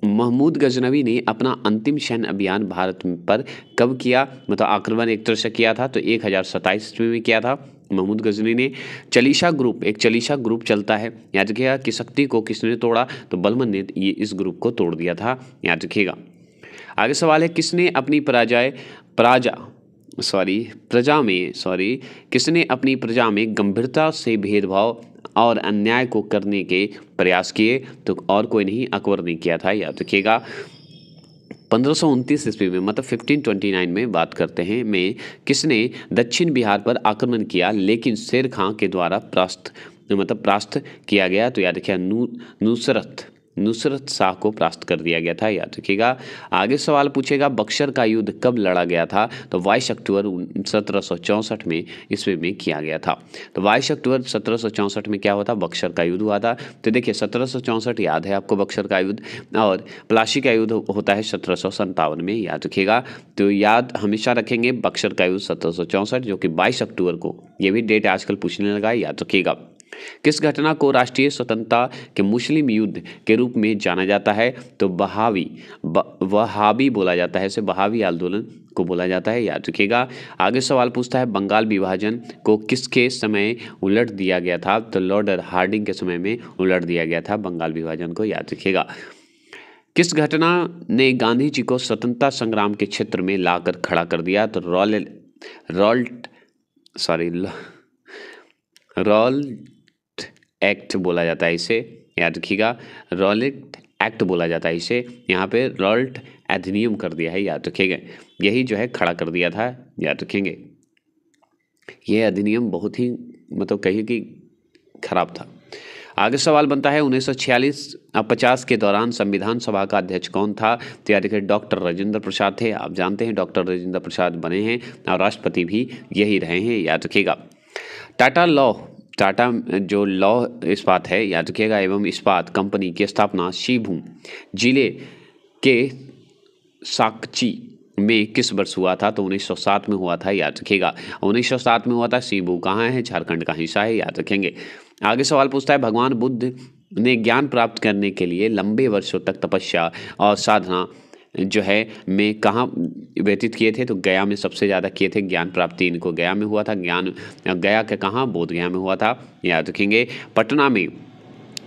महमूद गजनवी ने अपना अंतिम सैन्य अभियान भारत पर कब किया मतलब आक्रमण एक तरह से किया था तो एक हज़ार सत्ताईस ईस्वी में किया था महमूद गजनी ने चलीसा ग्रुप एक चलीसा ग्रुप चलता है याद रखिएगा कि शक्ति को किसने तोड़ा तो बलमन ने ये इस ग्रुप को तोड़ दिया था याद रखिएगा आगे सवाल है किसने अपनी पराजय पराजा सॉरी प्रजा में सॉरी किसने अपनी प्रजा में गंभीरता से भेदभाव और अन्याय को करने के प्रयास किए तो और कोई नहीं अकबर ने किया था याद रखिएगा पंद्रह सौ उनतीस ईस्वी में मतलब फिफ्टीन ट्वेंटी नाइन में बात करते हैं में किसने दक्षिण बिहार पर आक्रमण किया लेकिन शेर खां के द्वारा प्रास्त मतलब प्रास्त किया गया तो याद रखिए नू नुसरत नुसरत शाह को प्राप्त कर दिया गया था याद रखिएगा आगे सवाल पूछेगा बक्सर का युद्ध कब लड़ा गया था तो बाईस अक्टूबर सत्रह में ईस्वी में किया गया था तो बाईस अक्टूबर सत्रह में क्या हुआ था बक्सर का युद्ध हुआ था तो देखिए सत्रह याद है आपको बक्सर का युद्ध और प्लासी का युद्ध होता है सत्रह में याद रखिएगा तो याद हमेशा रखेंगे बक्सर का युद्ध सत्रह जो कि बाईस अक्टूबर को ये भी डेट आजकल पूछने लगा याद रखिएगा किस घटना को राष्ट्रीय स्वतंत्रता के मुस्लिम युद्ध के रूप में जाना जाता है तो बहावी वहावी बोला जाता है इसे बहावी आंदोलन को बोला जाता है याद रखिएगा आगे सवाल पूछता है बंगाल विभाजन को किसके समय उलट दिया गया था तो लॉर्ड हार्डिंग के समय में उलट दिया गया था बंगाल विभाजन को याद रखिएगा किस घटना ने गांधी जी को स्वतंत्रता संग्राम के क्षेत्र में लाकर खड़ा कर दिया तो Rowlatt Rowlatt sorry Rowlatt act बोला जाता है इसे याद रखिएगा रॉलेट एक्ट बोला जाता है इसे यहाँ पे रॉल्ट अधिनियम कर दिया है याद रखेंगे यही जो है खड़ा कर दिया था याद रखेंगे यह अधिनियम बहुत ही मतलब कहिए कि खराब था आगे सवाल बनता है 1946 50 के दौरान संविधान सभा का अध्यक्ष कौन था तो याद रखिए डॉक्टर राजेंद्र प्रसाद थे आप जानते हैं डॉक्टर राजेंद्र प्रसाद बने हैं और राष्ट्रपति भी यही रहे हैं याद रखिएगा टाटा लॉ टाटा जो लॉ इस्पात है याद रखिएगा एवं इस्पात कंपनी की स्थापना शिभूम जिले के साक्ची में किस वर्ष हुआ था तो 1907 में हुआ था याद रखिएगा 1907 में हुआ था शिभू कहाँ है झारखंड का हिस्सा है याद रखेंगे आगे सवाल पूछता है भगवान बुद्ध ने ज्ञान प्राप्त करने के लिए लंबे वर्षों तक तपस्या और साधना जो है में कहाँ व्यतीत किए थे तो गया में सबसे ज़्यादा किए थे ज्ञान प्राप्ति इनको गया में हुआ था ज्ञान गया के कहाँ बोधगया में हुआ था याद रखेंगे पटना में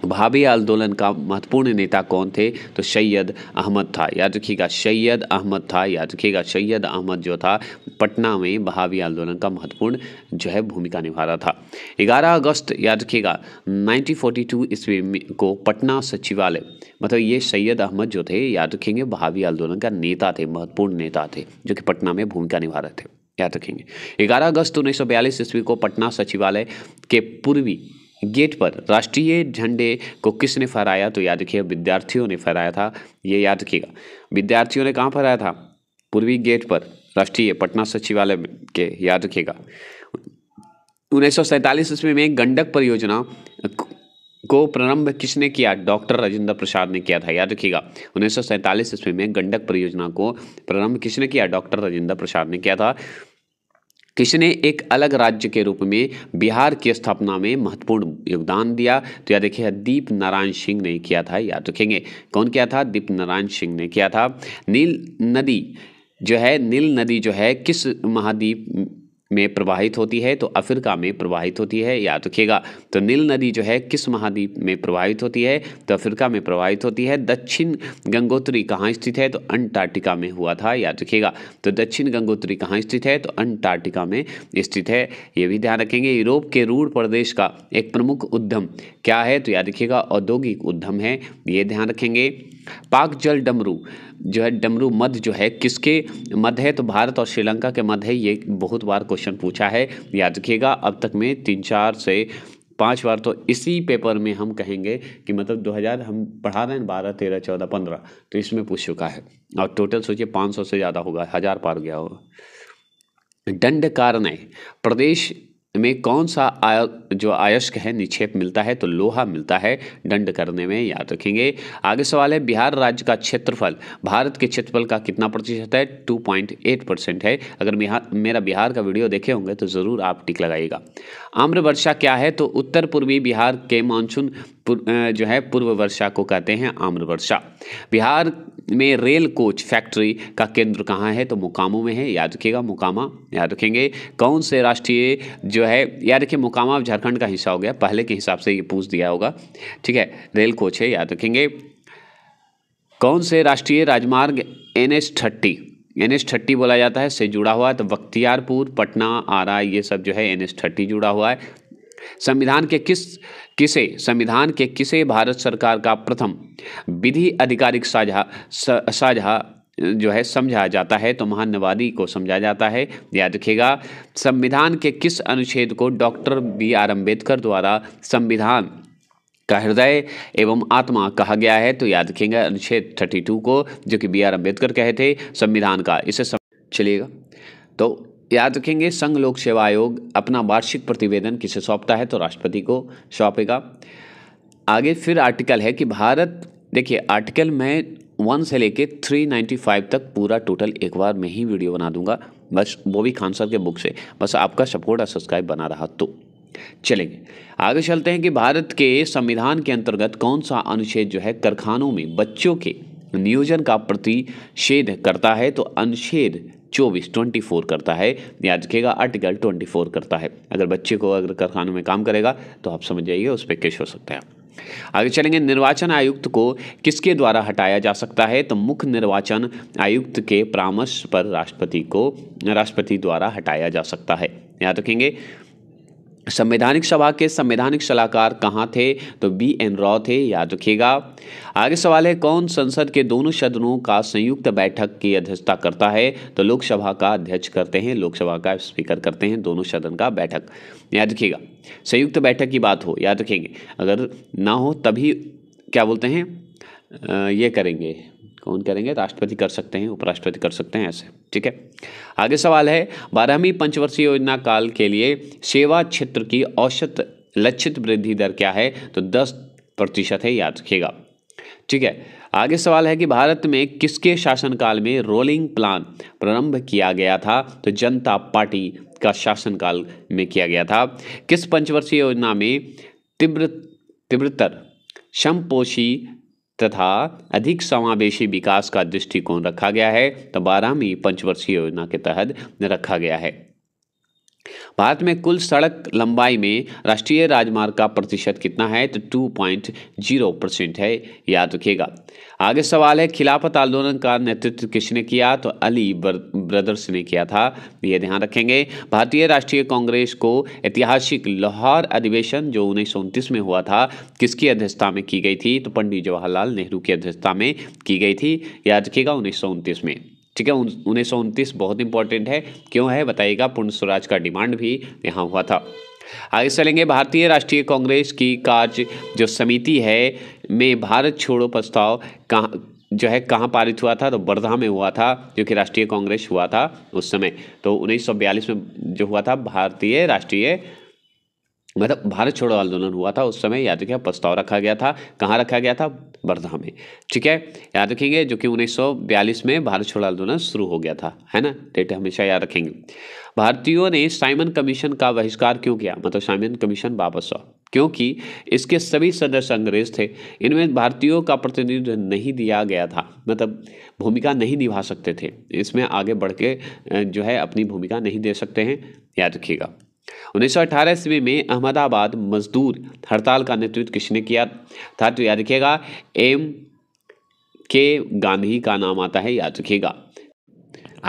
भावी आंदोलन का महत्वपूर्ण नेता कौन थे तो सैयद अहमद था याद रखिएगा सैयद अहमद था याद रखिएगा सैयद अहमद जो था पटना में भावी आंदोलन का महत्वपूर्ण जो है भूमिका निभा रहा था 11 अगस्त याद रखिएगा 1942 ईस्वी को पटना सचिवालय मतलब ये सैयद अहमद जो थे याद रखेंगे भावी आंदोलन का नेता थे महत्वपूर्ण नेता थे जो कि पटना में भूमिका निभा रहे थे याद रखेंगे 11 अगस्त 1942 ईस्वी को पटना सचिवालय के पूर्वी गेट पर राष्ट्रीय झंडे को किसने फहराया तो याद रखिएगा विद्यार्थियों ने फहराया था ये याद रखिएगा विद्यार्थियों ने कहाँ फहराया था पूर्वी गेट पर राष्ट्रीय पटना सचिवालय के याद रखिएगा उन्नीस सौ ईस्वी में गंडक परियोजना को प्रारंभ किसने किया डॉक्टर राजेंद्र प्रसाद ने किया था याद रखिएगा उन्नीस सौ ईस्वी में गंडक परियोजना को प्रारंभ किसने किया डॉक्टर राजेंद्र प्रसाद ने किया था किसने एक अलग राज्य के रूप में बिहार की स्थापना में महत्वपूर्ण योगदान दिया तो याद रखिए दीप नारायण सिंह ने किया था याद रखेंगे कौन किया था दीप नारायण सिंह ने किया था नील नदी जो है नील नदी जो है किस महाद्वीप में प्रवाहित होती है तो अफ्रीका में प्रवाहित होती है याद रखिएगा तो नील नदी जो है किस महाद्वीप में प्रवाहित होती है तो अफ्रीका में प्रवाहित होती है दक्षिण गंगोत्री कहाँ स्थित है तो अंटार्कटिका में हुआ था याद रखिएगा तो दक्षिण गंगोत्री कहाँ स्थित है तो अंटार्कटिका में स्थित है ये भी ध्यान रखेंगे यूरोप के रूढ़ प्रदेश का एक प्रमुख उद्यम क्या है तो याद रखिएगा औद्योगिक उद्यम है ये ध्यान रखेंगे पाक जल डमरू जो है डमरू मध जो है किसके मध है तो भारत और श्रीलंका के मध है ये बहुत बार क्वेश्चन पूछा है याद रखिएगा अब तक में तीन चार से पांच बार तो इसी पेपर में हम कहेंगे कि मतलब 2000 हम पढ़ा रहे हैं बारह तेरह चौदह पंद्रह तो इसमें पूछ चुका है और टोटल सोचिए पाँच सौ से ज़्यादा होगा हज़ार पार गया होगा दंड कारण प्रदेश में कौन सा आय जो आयस्क है निक्षेप मिलता है तो लोहा मिलता है दंड करने में याद रखेंगे आगे सवाल है बिहार राज्य का क्षेत्रफल भारत के क्षेत्रफल का कितना प्रतिशत है 2.8 परसेंट है अगर बिहार मेरा बिहार का वीडियो देखे होंगे तो ज़रूर आप टिक लगाइएगा आम्र वर्षा क्या है तो उत्तर पूर्वी बिहार के मानसून जो है पूर्व वर्षा को कहते हैं आम्र वर्षा बिहार में रेल कोच फैक्ट्री का केंद्र कहाँ है तो मुकामों में है याद रखिएगा मुकामा याद रखेंगे कौन से राष्ट्रीय जो है याद रखिए मुकामा झारखंड का हिस्सा हो गया पहले के हिसाब से ये पूछ दिया होगा ठीक है रेल कोच है याद रखेंगे कौन से राष्ट्रीय राजमार्ग N H thirty N H thirty बोला जाता है से जुड़ा हुआ है तो बख्तियारपुर पटना आरा ये सब जो है एन एच थर्टी जुड़ा हुआ है संविधान के किस किसे संविधान के किसे भारत सरकार का प्रथम विधि आधिकारिक साझा साझा जो है समझा जाता है तो महान्यवादी को समझा जाता है याद रखिएगा संविधान के किस अनुच्छेद को डॉक्टर बी आर अम्बेडकर द्वारा संविधान का हृदय एवं आत्मा कहा गया है तो याद रखिएगा अनुच्छेद 32 को जो कि बी आर अम्बेडकर कहे थे संविधान का इसे सम... चलिएगा तो याद रखेंगे संघ लोक सेवा आयोग अपना वार्षिक प्रतिवेदन किसे सौंपता है तो राष्ट्रपति को सौंपेगा आगे फिर आर्टिकल है कि भारत देखिए आर्टिकल में वन से लेके फाइव तक पूरा टोटल एक बार में ही वीडियो बना दूंगा बस वो भी खान साहब के बुक से बस आपका सपोर्ट और सब्सक्राइब बना रहा तो चलेंगे आगे चलते हैं कि भारत के संविधान के अंतर्गत कौन सा अनुच्छेद जो है कारखानों में बच्चों के नियोजन का प्रतिषेध करता है तो अनुच्छेद चौबीस ट्वेंटी फोर करता है याद रखिएगा आर्टिकल ट्वेंटी फोर करता है अगर बच्चे को अगर कारखानों में काम करेगा तो आप समझ जाइए उस पर केस हो सकता है आगे चलेंगे निर्वाचन आयुक्त को किसके द्वारा हटाया जा सकता है तो मुख्य निर्वाचन आयुक्त के परामर्श पर राष्ट्रपति को राष्ट्रपति द्वारा हटाया जा सकता है याद रखेंगे संवैधानिक सभा के संवैधानिक सलाहकार कहाँ थे तो बी एन रॉ थे याद रखिएगा आगे सवाल है कौन संसद के दोनों सदनों का संयुक्त बैठक की अध्यक्षता करता है तो लोकसभा का अध्यक्ष करते हैं लोकसभा का स्पीकर करते हैं दोनों सदन का बैठक याद रखिएगा संयुक्त बैठक की बात हो याद रखेंगे अगर ना हो तभी क्या बोलते हैं ये करेंगे कौन करेंगे तो राष्ट्रपति कर सकते हैं उपराष्ट्रपति कर सकते हैं ऐसे ठीक है आगे सवाल है बारहवीं पंचवर्षीय योजना काल के लिए सेवा क्षेत्र की औसत लक्षित वृद्धि दर क्या है तो दस प्रतिशत है याद रखिएगा ठीक है आगे सवाल है कि भारत में किसके शासनकाल में रोलिंग प्लान प्रारंभ किया गया था तो जनता पार्टी का शासनकाल में किया गया था किस पंचवर्षीय योजना में तीव्र तीव्रतर समपोषी तथा अधिक समावेशी विकास का दृष्टिकोण रखा गया है तो बारहवीं पंचवर्षीय योजना के तहत रखा गया है भारत में कुल सड़क लंबाई में राष्ट्रीय राजमार्ग का प्रतिशत कितना है तो 2.0 परसेंट है याद रखिएगा आगे सवाल है खिलाफत आंदोलन का नेतृत्व किसने किया तो अली ब्रदर्स ने किया था ये ध्यान रखेंगे भारतीय राष्ट्रीय कांग्रेस को ऐतिहासिक लाहौर अधिवेशन जो उन्नीस में हुआ था किसकी अध्यक्षता में की गई थी तो पंडित जवाहरलाल नेहरू की अध्यक्षता में की गई थी याद रखिएगा उन्नीस में ठीक है उन्नीस बहुत इंपॉर्टेंट है क्यों है बताइएगा पूर्ण स्वराज का डिमांड भी यहाँ हुआ था आगे चलेंगे भारतीय राष्ट्रीय कांग्रेस की कार्य जो समिति है में भारत छोड़ो प्रस्ताव कहाँ जो है कहाँ पारित हुआ था तो वर्धा में हुआ था जो कि राष्ट्रीय कांग्रेस हुआ था उस समय तो 1942 में जो हुआ था भारतीय राष्ट्रीय मतलब भारत छोड़ो आंदोलन हुआ था उस समय याद रखिए प्रस्ताव रखा गया था कहाँ रखा गया था वर्धा में ठीक है याद रखेंगे जो कि 1942 में भारत छोड़ो आंदोलन शुरू हो गया था है ना डेट हमेशा याद रखेंगे भारतीयों ने साइमन कमीशन का बहिष्कार क्यों किया मतलब साइमन कमीशन वापस आओ क्योंकि इसके सभी सदस्य अंग्रेज थे इनमें भारतीयों का प्रतिनिधित्व नहीं दिया गया था मतलब भूमिका नहीं निभा सकते थे इसमें आगे बढ़ के जो है अपनी भूमिका नहीं दे सकते हैं याद रखिएगा उन्नीस सौ अठारह ईस्वी में अहमदाबाद मजदूर हड़ताल का नेतृत्व किसने किया था तो याद रखिएगा एम के गांधी का नाम आता है याद रखिएगा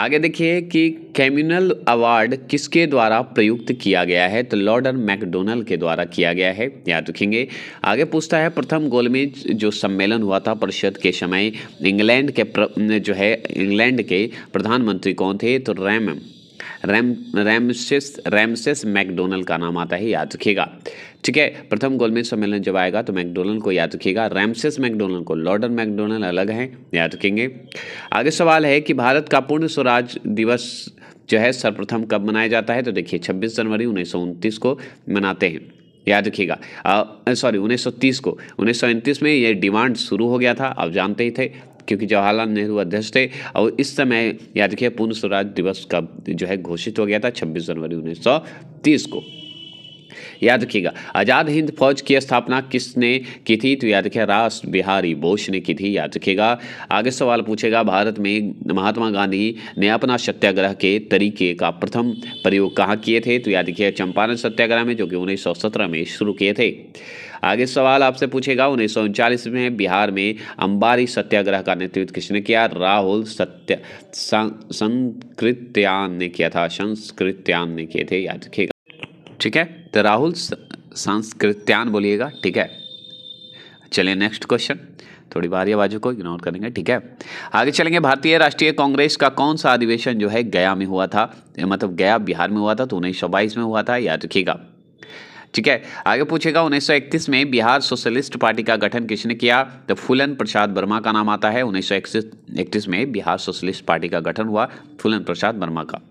आगे देखिए कि कैम्यूनल अवार्ड किसके द्वारा प्रयुक्त किया गया है तो लॉर्डर मैकडोनल्ड के द्वारा किया गया है याद रखेंगे आगे पूछता है प्रथम गोलमेज जो सम्मेलन हुआ था परिषद के समय इंग्लैंड के प्र, जो है इंग्लैंड के प्रधानमंत्री कौन थे तो Ram Ram Ramsay Ramsay MacDonald का नाम आता है याद रखिएगा ठीक है प्रथम गोलमेज सम्मेलन जब आएगा तो मैकडोनल को याद रखिएगा रैमसेस मैकडोनल को लॉर्डर मैकडोनल अलग हैं याद रखेंगे आगे सवाल है कि भारत का पूर्ण स्वराज दिवस जो है सर्वप्रथम कब मनाया जाता है तो देखिए 26 जनवरी उन्नीस को मनाते हैं याद रखिएगा सॉरी 1930 को उन्नीस में ये डिमांड शुरू हो गया था आप जानते ही थे क्योंकि जवाहरलाल नेहरू अध्यक्ष थे और इस समय याद रखिए पूर्ण स्वराज दिवस कब जो है घोषित हो गया था छब्बीस जनवरी उन्नीस को याद रखिएगा आज़ाद हिंद फौज की स्थापना किसने की थी तो याद रखिए रास बिहारी बोस ने की थी याद रखिएगा आगे सवाल पूछेगा भारत में महात्मा गांधी ने अपना सत्याग्रह के तरीके का प्रथम प्रयोग कहाँ किए थे तो याद रखिए चंपारण सत्याग्रह में जो कि उन्नीस में शुरू किए थे आगे सवाल आपसे पूछेगा उन्नीस में बिहार में अंबारी सत्याग्रह का नेतृत्व किसने किया राहुल सत्य संस्कृत्यान ने किया था संस्कृत्यान ने किए थे याद रखिएगा ठीक है तो राहुल संस्कृत्यान बोलिएगा ठीक है चलिए नेक्स्ट क्वेश्चन थोड़ी बारी आवाज़ों को इग्नोर करेंगे ठीक है आगे चलेंगे भारतीय राष्ट्रीय कांग्रेस का कौन सा अधिवेशन जो है गया में हुआ था मतलब गया बिहार में हुआ था तो उन्नीस में हुआ था याद रखिएगा ठीक है आगे पूछेगा 1931 में बिहार सोशलिस्ट पार्टी का गठन किसने किया तो फुलन प्रसाद वर्मा का नाम आता है उन्नीस में बिहार सोशलिस्ट पार्टी का गठन हुआ फुलन प्रसाद वर्मा का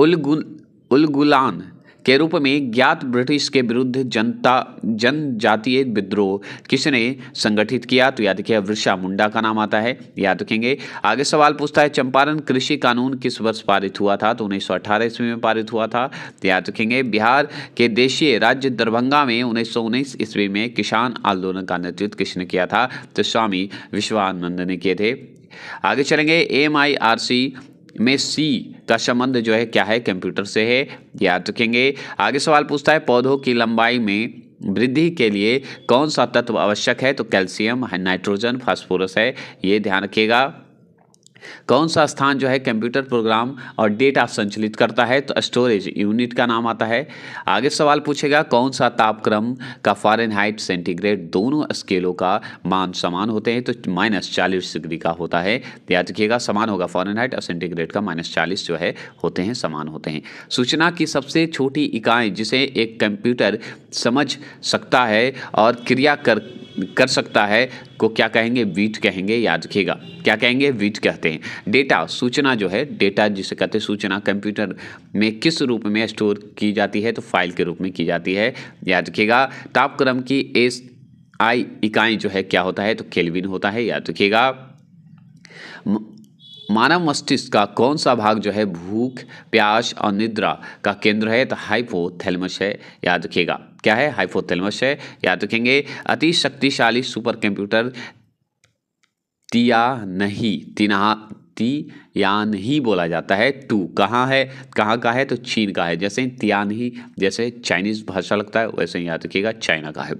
उलगुल उलगुलान के रूप में ज्ञात ब्रिटिश के विरुद्ध जनता जनजातीय विद्रोह किसने संगठित किया तो याद रखिए वृषा मुंडा का नाम आता है याद रखेंगे आगे सवाल पूछता है चंपारण कृषि कानून किस वर्ष पारित हुआ था तो उन्नीस सौ अठारह ईस्वी में पारित हुआ था तो याद रखेंगे बिहार के देशीय राज्य दरभंगा में उन्नीस सौ उन्नीस ईस्वी में किसान आंदोलन का नेतृत्व किसने किया था तो स्वामी विश्वानंद ने किए थे आगे चलेंगे एम आई आर सी में सी का संबंध जो है क्या है कंप्यूटर से है याद रखेंगे आगे सवाल पूछता है पौधों की लंबाई में वृद्धि के लिए कौन सा तत्व आवश्यक है तो कैल्शियम है नाइट्रोजन फास्फोरस है ये ध्यान रखिएगा कौन सा स्थान जो है कंप्यूटर प्रोग्राम और डेटा संचालित करता है तो स्टोरेज यूनिट का नाम आता है आगे सवाल पूछेगा कौन सा तापक्रम का फारेनहाइट सेंटीग्रेड दोनों स्केलों का मान समान होते हैं तो माइनस चालीस डिग्री का होता है याद रखिएगा समान होगा फारेनहाइट और सेंटीग्रेड का माइनस चालीस जो है होते हैं समान होते हैं सूचना की सबसे छोटी इकाई जिसे एक कंप्यूटर समझ सकता है और क्रिया कर कर सकता है को क्या कहेंगे वीट कहेंगे याद रखिएगा क्या कहेंगे वीट कहते हैं डेटा सूचना जो है डेटा जिसे कहते हैं सूचना कंप्यूटर में किस रूप में स्टोर की जाती है तो फाइल के रूप में की जाती है याद रखिएगा तापक्रम की एस आई इकाई जो है क्या होता है तो केल्विन होता है याद रखिएगा मानव मस्तिष्क का कौन सा भाग जो है भूख प्यास और निद्रा का केंद्र है तो हाइपोथैलेमस है याद रखिएगा क्या है हाइपोथेलमस है याद रखेंगे अति शक्तिशाली सुपर कंप्यूटर तिया नहीं तिना या ही बोला जाता है टू कहाँ है कहाँ का है तो चीन का है जैसे तियान ही जैसे चाइनीज भाषा लगता है वैसे याद रखिएगा चाइना का है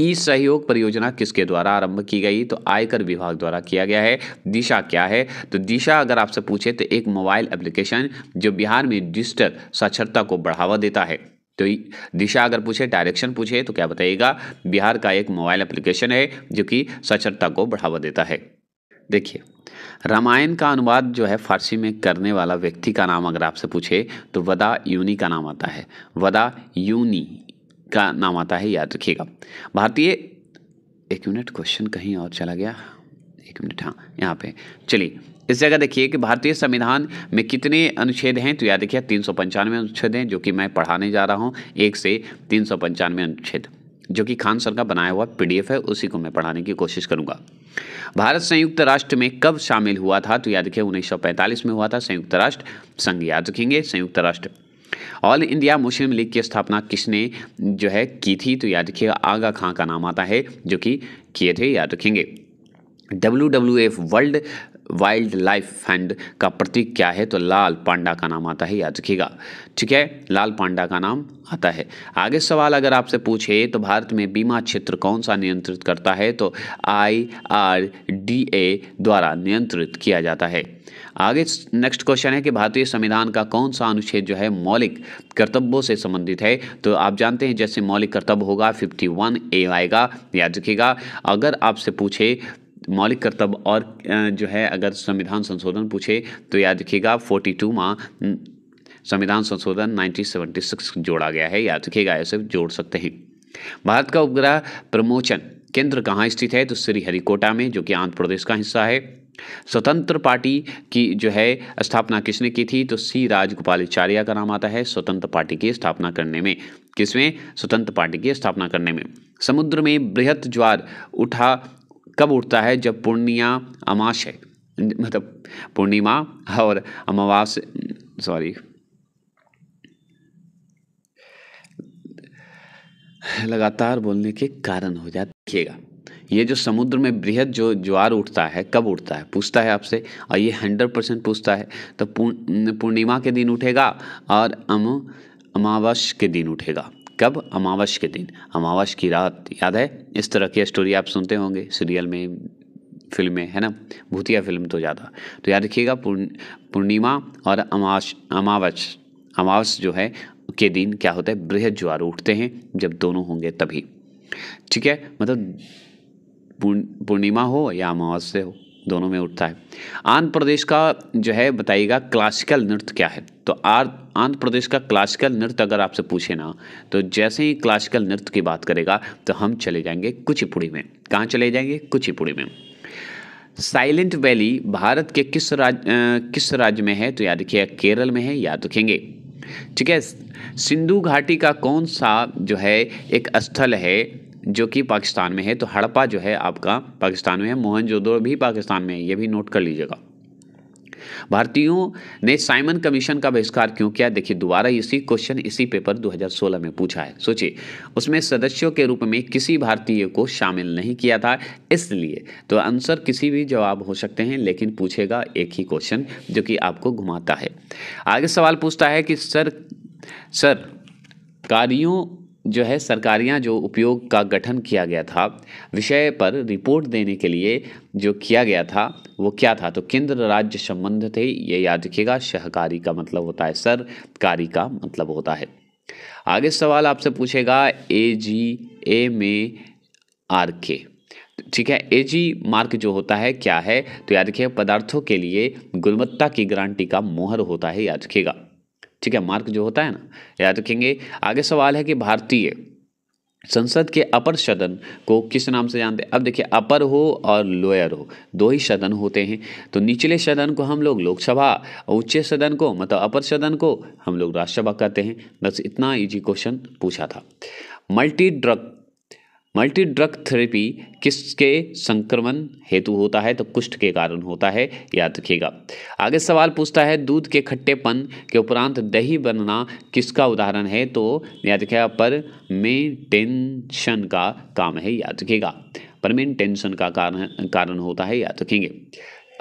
ई सहयोग परियोजना किसके द्वारा आरंभ की गई तो आयकर विभाग द्वारा किया गया है दिशा क्या है तो दिशा अगर आपसे पूछे तो एक मोबाइल एप्लीकेशन जो बिहार में डिजिटल साक्षरता को बढ़ावा देता है तो दिशा अगर पूछे डायरेक्शन पूछे तो क्या बताइएगा बिहार का एक मोबाइल एप्लीकेशन है जो कि साक्षरता को बढ़ावा देता है देखिए रामायण का अनुवाद जो है फारसी में करने वाला व्यक्ति का नाम अगर आपसे पूछे तो वदा यूनी का नाम आता है वदा यूनी का नाम आता है याद रखिएगा भारतीय एक मिनट क्वेश्चन कहीं और चला गया एक मिनट हाँ यहाँ पे चलिए इस जगह देखिए कि भारतीय संविधान में कितने अनुच्छेद हैं तो याद देखिए तीन सौ पंचानवे अनुच्छेद हैं जो कि मैं पढ़ाने जा रहा हूँ एक से तीन सौ पंचानवे अनुच्छेद जो कि खान सर का बनाया हुआ पीडीएफ है उसी को मैं पढ़ाने की कोशिश करूंगा भारत संयुक्त राष्ट्र में कब शामिल हुआ था तो याद देखिए उन्नीस में हुआ था संयुक्त राष्ट्र संघ याद रखेंगे संयुक्त राष्ट्र ऑल इंडिया मुस्लिम लीग की स्थापना किसने जो है की थी तो याद रखिए आगा खां का नाम आता है जो कि किए थे याद रखेंगे W W F world wildlife fund का प्रतीक क्या है तो लाल पांडा का नाम आता है याद रखिएगा ठीक है लाल पांडा का नाम आता है आगे सवाल अगर आपसे पूछे तो भारत में बीमा क्षेत्र कौन सा नियंत्रित करता है तो आई आर डी ए द्वारा नियंत्रित किया जाता है आगे नेक्स्ट क्वेश्चन है कि भारतीय संविधान का कौन सा अनुच्छेद जो है मौलिक कर्तव्यों से संबंधित है तो आप जानते हैं जैसे मौलिक कर्तव्य होगा 51 ए आएगा याद रखिएगा अगर आपसे पूछे मौलिक कर्तव्य और जो है अगर संविधान संशोधन पूछे तो याद रखिएगा फोर्टी टू माँ संविधान संशोधन 1976 जोड़ा गया है याद रखिएगा ऐसे जोड़ सकते हैं भारत का उपग्रह प्रमोचन केंद्र कहाँ स्थित है तो श्रीहरिकोटा में जो कि आंध्र प्रदेश का हिस्सा है स्वतंत्र पार्टी की जो है स्थापना किसने की थी तो सी राजगोपालाचार्य का नाम आता है स्वतंत्र पार्टी की स्थापना करने में किसमें स्वतंत्र पार्टी की स्थापना करने में समुद्र में बृहत ज्वार उठा कब उठता है जब पूर्णिया अमाश है मतलब पूर्णिमा और अमावास सॉरी लगातार बोलने के कारण हो जाते देखिएगा ये जो समुद्र में बृहद जो ज्वार उठता है कब उठता है पूछता है आपसे और ये हंड्रेड परसेंट पूछता है तो पूर्णिमा के दिन उठेगा और अम अमावस के दिन उठेगा कब अमावस के दिन अमावस की रात याद है इस तरह की स्टोरी आप सुनते होंगे सीरियल में फिल्में है ना भूतिया फिल्म तो ज़्यादा तो याद रखिएगा पूर्णिमा और अमावस अमावस अमावस जो है के दिन क्या होता है बृहद ज्वार उठते हैं जब दोनों होंगे तभी ठीक है मतलब पूर्णिमा हो या अमावस्या हो दोनों में उठता है आंध्र प्रदेश का जो है बताइएगा क्लासिकल नृत्य क्या है तो आंध्र प्रदेश का क्लासिकल नृत्य अगर आपसे पूछे ना तो जैसे ही क्लासिकल नृत्य की बात करेगा तो हम चले जाएंगे कुचिपुड़ी में कहाँ चले जाएंगे कुचिपुड़ी में साइलेंट वैली भारत के किस राज्य किस राज्य में है तो याद रखिएगा केरल में है याद रखेंगे ठीक है सिंधु घाटी का कौन सा जो है एक स्थल है जो कि पाकिस्तान में है तो हड़प्पा जो है आपका पाकिस्तान में है मोहन भी पाकिस्तान में है ये भी नोट कर लीजिएगा भारतीयों ने साइमन कमीशन का बहिष्कार क्यों किया देखिए दोबारा इसी क्वेश्चन इसी पेपर 2016 में पूछा है सोचिए उसमें सदस्यों के रूप में किसी भारतीय को शामिल नहीं किया था इसलिए तो आंसर किसी भी जवाब हो सकते हैं लेकिन पूछेगा एक ही क्वेश्चन जो कि आपको घुमाता है आगे सवाल पूछता है कि सर सर कार्यों जो है सरकारियाँ जो उपयोग का गठन किया गया था विषय पर रिपोर्ट देने के लिए जो किया गया था वो क्या था तो केंद्र राज्य संबंध थे ये याद रखिएगा सहकारी का मतलब होता है सरकारी का मतलब होता है आगे सवाल आपसे पूछेगा ए जी ए में आर के ठीक है ए जी मार्क जो होता है क्या है तो याद रखिएगा पदार्थों के लिए गुणवत्ता की गारंटी का मोहर होता है याद रखिएगा ठीक है मार्क जो होता है ना याद रखेंगे आगे सवाल है कि भारतीय संसद के अपर सदन को किस नाम से जानते हैं अब देखिए अपर हो और लोअर हो दो ही सदन होते हैं तो निचले सदन को हम लोग लोकसभा और उच्च सदन को मतलब अपर सदन को हम लोग राज्यसभा कहते हैं बस इतना इजी क्वेश्चन पूछा था multi drug multi drug therapy किसके संक्रमण हेतु होता है तो कुष्ठ के कारण होता है याद रखिएगा आगे सवाल पूछता है दूध के खट्टेपन के उपरांत दही बनना किसका उदाहरण है तो याद रखिएगा पर में टेंशन का काम है याद रखिएगा परमेन टेंशन का कारण कारण होता है याद रखेंगे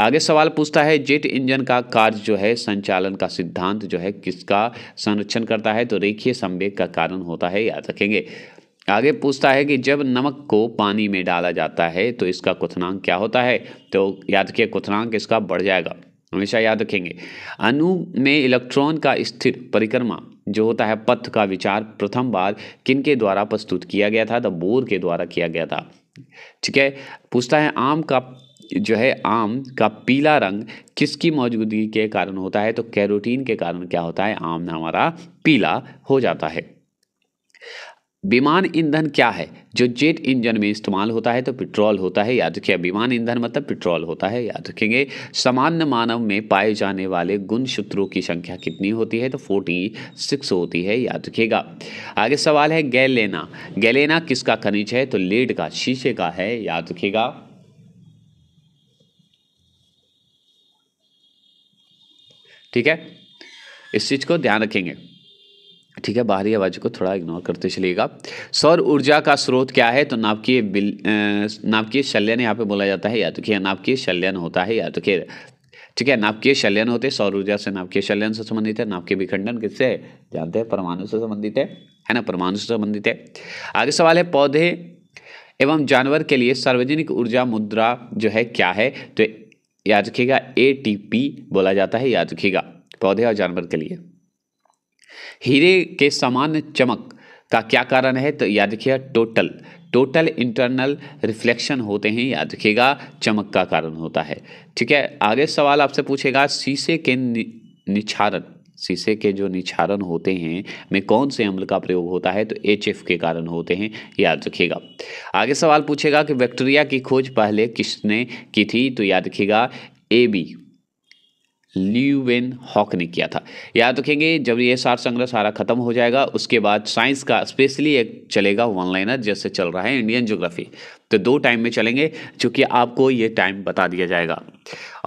आगे सवाल पूछता है जेट इंजन का कार्य जो है संचालन का सिद्धांत जो है किसका संरक्षण करता है तो रेखीय संवेग का कारण होता है याद रखेंगे आगे पूछता है कि जब नमक को पानी में डाला जाता है तो इसका क्वथनांक क्या होता है तो याद रखिए क्वथनांक इसका बढ़ जाएगा हमेशा याद रखेंगे अनु में इलेक्ट्रॉन का स्थिर परिक्रमा जो होता है पथ का विचार प्रथम बार किन के द्वारा प्रस्तुत किया गया था तो बोर के द्वारा किया गया था ठीक है पूछता है आम का जो है आम का पीला रंग किसकी मौजूदगी के कारण होता है तो कैरोटीन के कारण क्या होता है आम हमारा पीला हो जाता है विमान ईंधन क्या है जो जेट इंजन में इस्तेमाल होता है तो पेट्रोल होता है याद रखिए विमान ईंधन मतलब पेट्रोल होता है याद रखेंगे सामान्य मानव में पाए जाने वाले गुण सूत्रों की संख्या कितनी होती है तो फोर्टी सिक्स होती है याद रखिएगा आगे सवाल है गैलेना गैलेना किसका खनिज है तो लेड का शीशे का है याद रखिएगा ठीक है इस चीज़ को ध्यान रखेंगे ठीक है बाहरी आवाज़ को थोड़ा इग्नोर करते चलिएगा सौर ऊर्जा का स्रोत क्या है तो नाभिकीय बिल नाभिकीय शल्यन यहाँ पे बोला जाता है या तो कि नाभिकीय शल्यन होता है या तो खेर ठीक है नाभिकीय शल्यन होते हैं सौर ऊर्जा से नाभिकीय शल्यन से संबंधित है नाभिकीय विखंडन किससे जानते हैं परमाणु से संबंधित है है ना परमाणु से संबंधित है आगे सवाल है पौधे एवं जानवर के लिए सार्वजनिक ऊर्जा मुद्रा जो है क्या है तो याद रखिएगा ए बोला जाता है याद रखिएगा पौधे और जानवर के लिए हीरे के सामान्य चमक का क्या कारण है तो याद रखिएगा टोटल टोटल इंटरनल रिफ्लेक्शन होते हैं याद रखिएगा चमक का कारण होता है ठीक है आगे सवाल आपसे पूछेगा शीशे के नि, निछारण शीशे के जो निछारण होते हैं में कौन से अम्ल का प्रयोग होता है तो एच एफ के कारण होते हैं याद रखिएगा आगे सवाल पूछेगा कि बैक्टीरिया की खोज पहले किसने की थी तो याद रखिएगा ए बी ल्यूवेन हॉक ने किया था याद रखेंगे जब ये सार संग्रह सारा खत्म हो जाएगा उसके बाद साइंस का स्पेशली एक चलेगा वन लाइनर जैसे चल रहा है इंडियन ज्योग्राफी तो दो टाइम में चलेंगे चूँकि आपको ये टाइम बता दिया जाएगा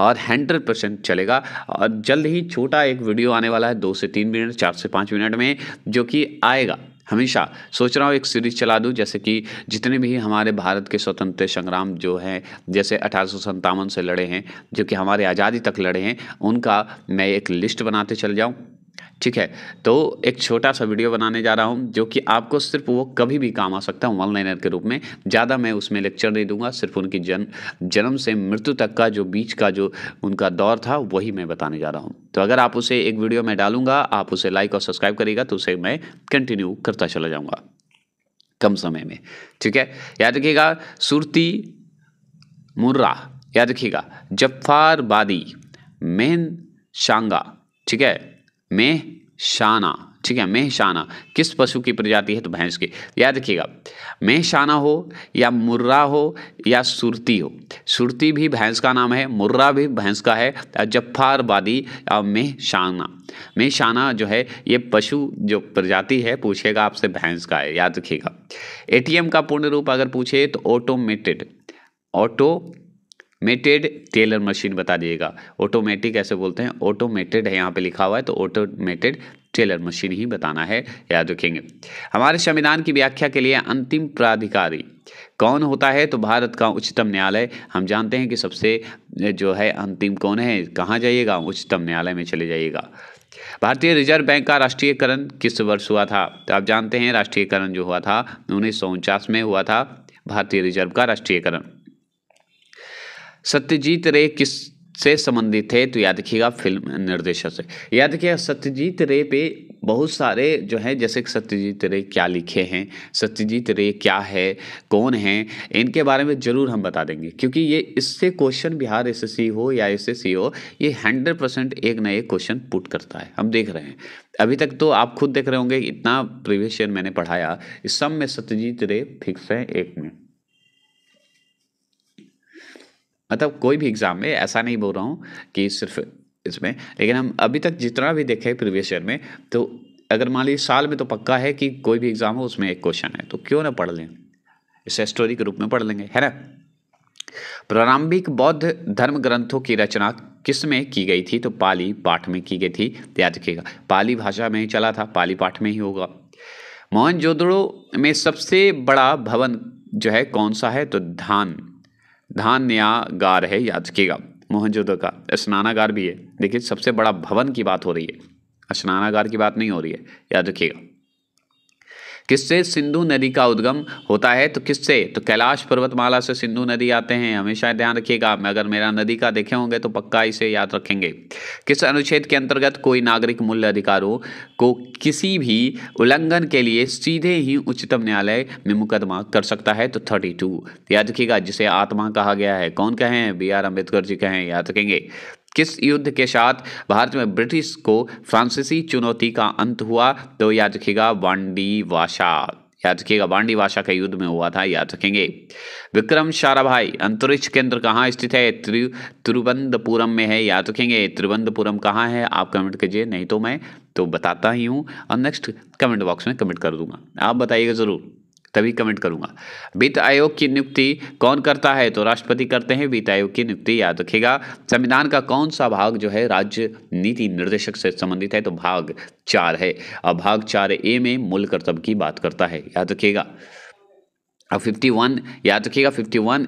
और हंड्रेड परसेंट चलेगा और जल्द ही छोटा एक वीडियो आने वाला है दो से तीन मिनट चार से पाँच मिनट में जो कि आएगा हमेशा सोच रहा हूँ एक सीरीज चला दूँ जैसे कि जितने भी हमारे भारत के स्वतंत्र संग्राम जो हैं जैसे अठारह से लड़े हैं जो कि हमारे आज़ादी तक लड़े हैं उनका मैं एक लिस्ट बनाते चल जाऊँ ठीक है तो एक छोटा सा वीडियो बनाने जा रहा हूँ जो कि आपको सिर्फ वो कभी भी काम आ सकता है ऑनलाइन के रूप में ज़्यादा मैं उसमें लेक्चर नहीं दूंगा सिर्फ उनकी जन जन्म से मृत्यु तक का जो बीच का जो उनका दौर था वही मैं बताने जा रहा हूँ तो अगर आप उसे एक वीडियो में डालूंगा आप उसे लाइक और सब्सक्राइब करेगा तो उसे मैं कंटिन्यू करता चला जाऊँगा कम समय में ठीक है याद रखिएगा सुरती मुर्रा याद रखिएगा जफ्फार बादी मेहन शांगा ठीक है में शाना ठीक है मेहशाना किस पशु की प्रजाति है तो भैंस की याद रखिएगा मेहशाना हो या मुर्रा हो या सुरती हो सुरती भी भैंस का नाम है मुर्रा भी भैंस का है जफ्फारबादी या मेहशाना मेहशाना जो है ये पशु जो प्रजाति है पूछेगा आपसे भैंस का है याद रखिएगा एटीएम का पूर्ण रूप अगर पूछे तो automated automated teller machine बता दिएगा ऑटोमेटिक ऐसे बोलते हैं ऑटोमेटेड है यहाँ पे लिखा हुआ है तो ऑटोमेटेड टेलर मशीन ही बताना है याद रखेंगे हमारे संविधान की व्याख्या के लिए अंतिम प्राधिकारी कौन होता है तो भारत का उच्चतम न्यायालय हम जानते हैं कि सबसे जो है अंतिम कौन है कहाँ जाइएगा उच्चतम न्यायालय में चले जाइएगा भारतीय रिजर्व बैंक का राष्ट्रीयकरण किस वर्ष हुआ था तो आप जानते हैं राष्ट्रीयकरण जो हुआ था उन्नीस में हुआ था भारतीय रिजर्व का राष्ट्रीयकरण सत्यजीत रे किस से संबंधित है तो याद रखिएगा फिल्म निर्देशक से याद रखिएगा सत्यजीत रे पे बहुत सारे जो है जैसे कि सत्यजीत रे क्या लिखे हैं सत्यजीत रे क्या है कौन है इनके बारे में ज़रूर हम बता देंगे क्योंकि ये इससे क्वेश्चन बिहार एस हो या एस हो ये हंड्रेड परसेंट एक न एक क्वेश्चन पुट करता है हम देख रहे हैं अभी तक तो आप खुद देख रहे होंगे इतना प्रीवियस ईयर मैंने पढ़ाया इस सब में सत्यजीत रे फिक्स है एक में मतलब कोई भी एग्ज़ाम में ऐसा नहीं बोल रहा हूँ कि सिर्फ इसमें लेकिन हम अभी तक जितना भी देखे प्रीवियस ईयर में तो अगर मान लीजिए साल में तो पक्का है कि कोई भी एग्ज़ाम हो उसमें एक क्वेश्चन है तो क्यों ना पढ़ लें इसे स्टोरी के रूप में पढ़ लेंगे है ना प्रारंभिक बौद्ध धर्म ग्रंथों की रचना किस में की गई थी तो पाली पाठ में की गई थी याद रखिएगा पाली भाषा में ही चला था पाली पाठ में ही होगा मोहनजोदड़ो में सबसे बड़ा भवन जो है कौन सा है तो धान धान्यागार है याद रखिएगा मोहनजोदड़ो का स्नानागार भी है देखिए सबसे बड़ा भवन की बात हो रही है स्नानागार की बात नहीं हो रही है याद रखिएगा किससे सिंधु नदी का उद्गम होता है तो किससे तो कैलाश पर्वतमाला से सिंधु नदी आते हैं हमेशा ध्यान रखिएगा अगर मेरा नदी का देखे होंगे तो पक्का इसे याद रखेंगे किस अनुच्छेद के अंतर्गत कोई नागरिक मूल्य अधिकारों को किसी भी उल्लंघन के लिए सीधे ही उच्चतम न्यायालय में मुकदमा कर सकता है तो थर्टी टू याद रखिएगा जिसे आत्मा कहा गया है कौन कहें बी आर अम्बेडकर जी कहें याद रखेंगे किस युद्ध के साथ भारत में ब्रिटिश को फ्रांसीसी चुनौती का अंत हुआ तो याद रखिएगा वांडी वाशा याद रखिएगा बांडी भाषा का युद्ध में हुआ था याद रखेंगे विक्रम साराभाई अंतरिक्ष केंद्र कहाँ स्थित है त्रि तिरुवनंतपुरम में है याद रखेंगे तिरुवनंतपुरम कहाँ है आप कमेंट कीजिए नहीं तो मैं तो बताता ही हूँ और नेक्स्ट कमेंट बॉक्स में कमेंट कर दूंगा आप बताइएगा ज़रूर तभी कमेंट करूंगा वित्त आयोग की नियुक्ति कौन करता है तो राष्ट्रपति करते हैं वित्त आयोग की नियुक्ति याद रखेगा संविधान का कौन सा भाग जो है राज्य नीति निर्देशक से संबंधित है तो भाग चार है और भाग चार ए में मूल कर्तव्य की बात करता है याद रखिएगा अब 51 याद रखिएगा 51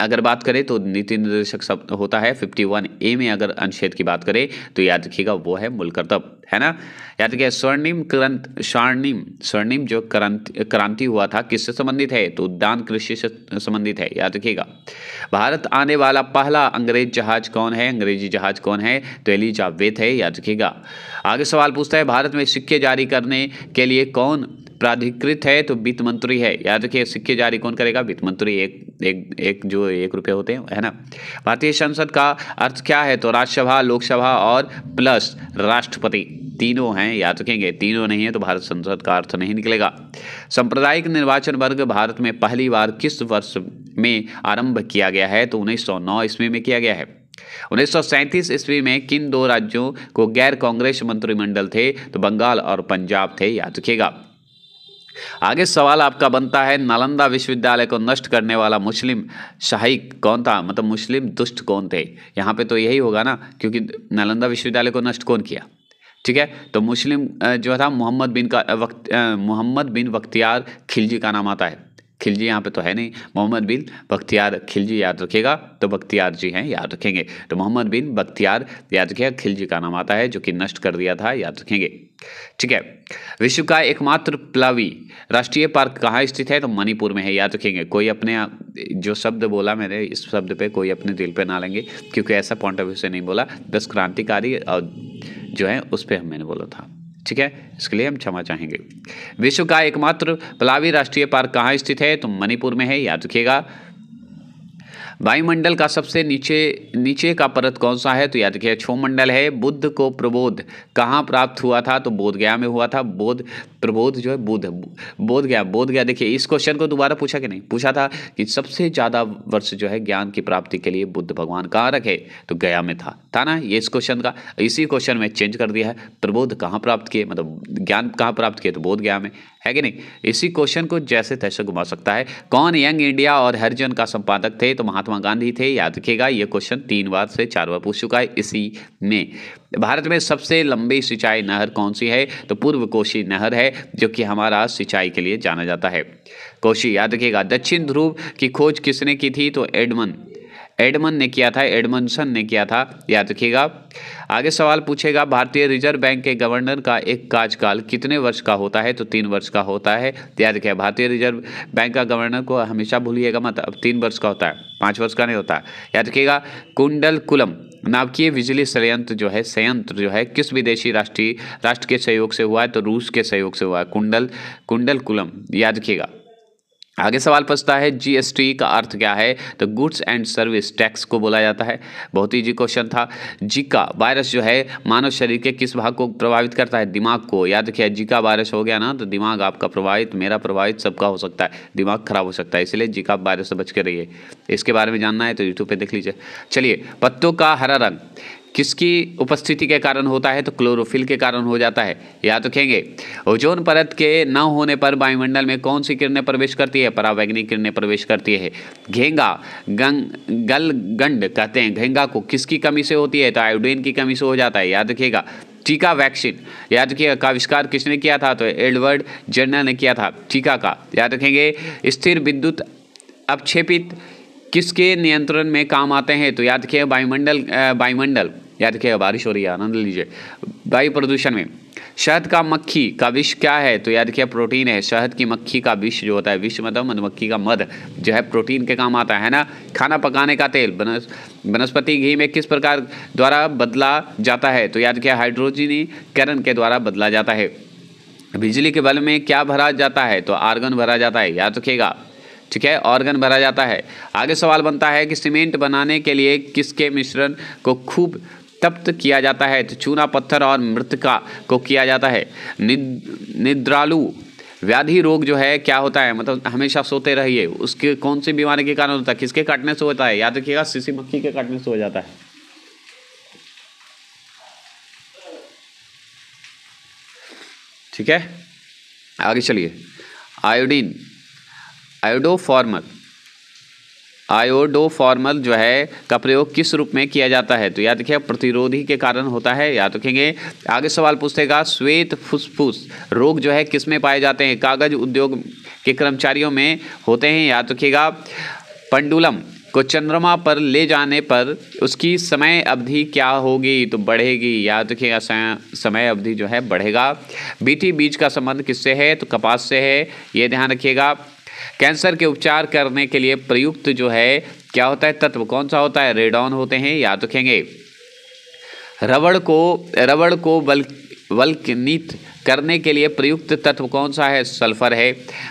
अगर बात करें तो नीति निर्देशक शब्द होता है 51 ए में अगर अनुच्छेद की बात करें तो याद रखिएगा वो है मूल कर्तव्य है ना याद रखिए स्वर्णिम क्रंत स्वर्णिम स्वर्णिम जो क्रांति क्रांति हुआ था किससे संबंधित है तो उद्यान कृषि से संबंधित है याद रखिएगा भारत आने वाला पहला अंग्रेज जहाज कौन है अंग्रेजी जहाज कौन है तो एलिजाबेथ है याद रखिएगा आगे सवाल पूछता है भारत में सिक्के जारी करने के लिए कौन प्राधिकृत है तो वित्त मंत्री है याद रखिए सिक्के जारी कौन करेगा वित्त मंत्री एक एक एक जो एक रुपये होते हैं है ना भारतीय संसद का अर्थ क्या है तो राज्यसभा लोकसभा और प्लस राष्ट्रपति तीनों हैं याद रखेंगे तीनों नहीं है तो भारत संसद का अर्थ नहीं निकलेगा सांप्रदायिक निर्वाचन वर्ग भारत में पहली बार किस वर्ष में आरंभ किया गया है तो नौ ईस्वी में किया गया है उन्नीस ईस्वी में किन दो राज्यों को गैर कांग्रेस मंत्रिमंडल थे तो बंगाल और पंजाब थे याद रखिएगा आगे सवाल आपका बनता है नालंदा विश्वविद्यालय को नष्ट करने वाला मुस्लिम शाही कौन था मतलब मुस्लिम दुष्ट कौन थे यहाँ पे तो यही होगा ना क्योंकि नालंदा विश्वविद्यालय को नष्ट कौन किया ठीक है तो मुस्लिम जो था मोहम्मद बिन का वक्त मोहम्मद बिन बख्तियार खिलजी का नाम आता है खिलजी यहाँ पे तो है नहीं मोहम्मद बिन बख्तियार खिलजी याद रखेगा तो बख्तियार जी हैं याद रखेंगे तो मोहम्मद बिन बख्तियार याद रखेगा खिलजी का नाम आता है जो कि नष्ट कर दिया था याद रखेंगे ठीक है विश्व का एकमात्र प्लावी राष्ट्रीय पार्क कहाँ स्थित है तो मणिपुर में है याद रखेंगे कोई अपने जो शब्द बोला मैंने इस शब्द पे कोई अपने दिल पे ना लेंगे क्योंकि ऐसा पॉइंट ऑफ व्यू से नहीं बोला बस क्रांतिकारी और जो है उस पर मैंने बोला था ठीक है इसके लिए हम क्षमा चाहेंगे विश्व का एकमात्र प्लावी राष्ट्रीय पार्क कहाँ स्थित है तो मणिपुर में है याद रखिएगा वायुमंडल का सबसे नीचे नीचे का परत कौन सा है तो याद रखिए छो मंडल है बुद्ध को प्रबोध कहाँ प्राप्त हुआ था तो बोधगया में हुआ था बोध प्रबोध जो है बुद्ध है बोध गया बोध गया देखिए इस क्वेश्चन को दोबारा पूछा कि नहीं पूछा था कि सबसे ज़्यादा वर्ष जो है ज्ञान की प्राप्ति के लिए बुद्ध भगवान कहाँ रखे तो गया में था था ना ये इस क्वेश्चन का इसी क्वेश्चन में चेंज कर दिया है प्रबोध कहाँ प्राप्त किए मतलब ज्ञान कहाँ प्राप्त किए तो बोध गया में है कि नहीं इसी क्वेश्चन को जैसे तैसे घुमा सकता है कौन यंग इंडिया और हरिजन का संपादक थे तो महात्मा गांधी थे याद रखिएगा ये क्वेश्चन तीन बार से चार बार पूछ चुका है इसी में भारत में सबसे लंबी सिंचाई नहर कौन सी है तो पूर्व कोशी नहर है जो कि हमारा सिंचाई के लिए जाना जाता है कोशी याद रखिएगा दक्षिण ध्रुव की खोज किसने की थी तो एडमन एडमन ने किया था एडमनसन ने किया था याद रखिएगा आगे सवाल पूछेगा भारतीय रिजर्व बैंक के गवर्नर का एक कार्यकाल कितने वर्ष का होता है तो तीन वर्ष का होता है याद रखिएगा भारतीय रिजर्व बैंक का गवर्नर को हमेशा भूलिएगा मत अब तीन वर्ष का होता है पाँच वर्ष का नहीं होता याद रखिएगा कुंडल कुलम नाभिकीय बिजली संयंत्र जो है संयंत्र जो है किस विदेशी राष्ट्रीय राष्ट्र के सहयोग से हुआ है तो रूस के सहयोग से हुआ है कुंडल कुंडल कुलम याद रखिएगा आगे सवाल पूछता है जीएसटी का अर्थ क्या है तो गुड्स एंड सर्विस टैक्स को बोला जाता है बहुत ही इजी क्वेश्चन था जीका वायरस जो है मानव शरीर के किस भाग को प्रभावित करता है दिमाग को याद रखिए जीका वायरस हो गया ना तो दिमाग आपका प्रभावित मेरा प्रभावित सबका हो सकता है दिमाग खराब हो सकता है इसलिए जिका वायरस से बच के रहिए इसके बारे में जानना है तो यूट्यूब पर देख लीजिए चलिए पत्तों का हरा रंग किसकी उपस्थिति के कारण होता है तो क्लोरोफिल के कारण हो जाता है याद रखेंगे ओजोन परत के न होने पर वायुमंडल में कौन सी किरणें प्रवेश करती है परावैग्निक किरणें प्रवेश करती है घेंगा गंग गल गंड कहते हैं घेंगा को किसकी कमी से होती है तो आयोडीन की कमी से हो जाता है याद रखिएगा टीका वैक्सीन याद रखिएगा का आविष्कार किसने किया था तो एडवर्ड जर्नल ने किया था टीका का याद रखेंगे स्थिर विद्युत अपक्षेपित किसके नियंत्रण में काम आते हैं तो याद रखिए वायुमंडल वायुमंडल याद किया बारिश हो रही है आनंद लीजिए वायु प्रदूषण में शहद का मक्खी का विष क्या है तो याद किया प्रोटीन है शहद की मक्खी का विष जो होता है विष मतलब मधुमक्खी का मध जो है प्रोटीन के काम आता है ना खाना पकाने का तेल वनस्पति बनस, घी में किस प्रकार द्वारा बदला जाता है तो याद किया हाइड्रोजनीकरण के द्वारा बदला जाता है बिजली के बल में क्या भरा जाता है तो आर्गन भरा जाता है याद रखिएगा ठीक है ऑर्गन भरा जाता है आगे सवाल बनता है कि सीमेंट बनाने के लिए किसके मिश्रण को खूब तप्त किया जाता है तो चूना पत्थर और मृतका को किया जाता है निद्रालु व्याधि रोग जो है क्या होता है मतलब हमेशा सोते रहिए उसके कौन सी बीमारी के कारण होता है किसके काटने से होता है याद रखिएगा सीसी मक्खी के काटने से हो जाता है ठीक है आगे चलिए आयोडीन आयोडोफॉर्मर आयोडो फॉर्मल जो है का प्रयोग किस रूप में किया जाता है तो याद रखिए प्रतिरोधी के कारण होता है याद रखेंगे आगे सवाल पूछेगा श्वेत फुसफुस रोग जो है किस में पाए जाते हैं कागज उद्योग के कर्मचारियों में होते हैं याद रखिएगा पंडुलम को चंद्रमा पर ले जाने पर उसकी समय अवधि क्या होगी तो बढ़ेगी याद रखिएगा समय अवधि जो है बढ़ेगा बीटी बीज का संबंध किससे है तो कपास से है ये ध्यान रखिएगा कैंसर के उपचार करने के लिए प्रयुक्त जो है क्या होता है तत्व कौन सा होता है रेडॉन होते हैं याद रखेंगे रबड़ को रबड़ को बल वल्कनीत करने के लिए प्रयुक्त तत्व कौन सा है सल्फर है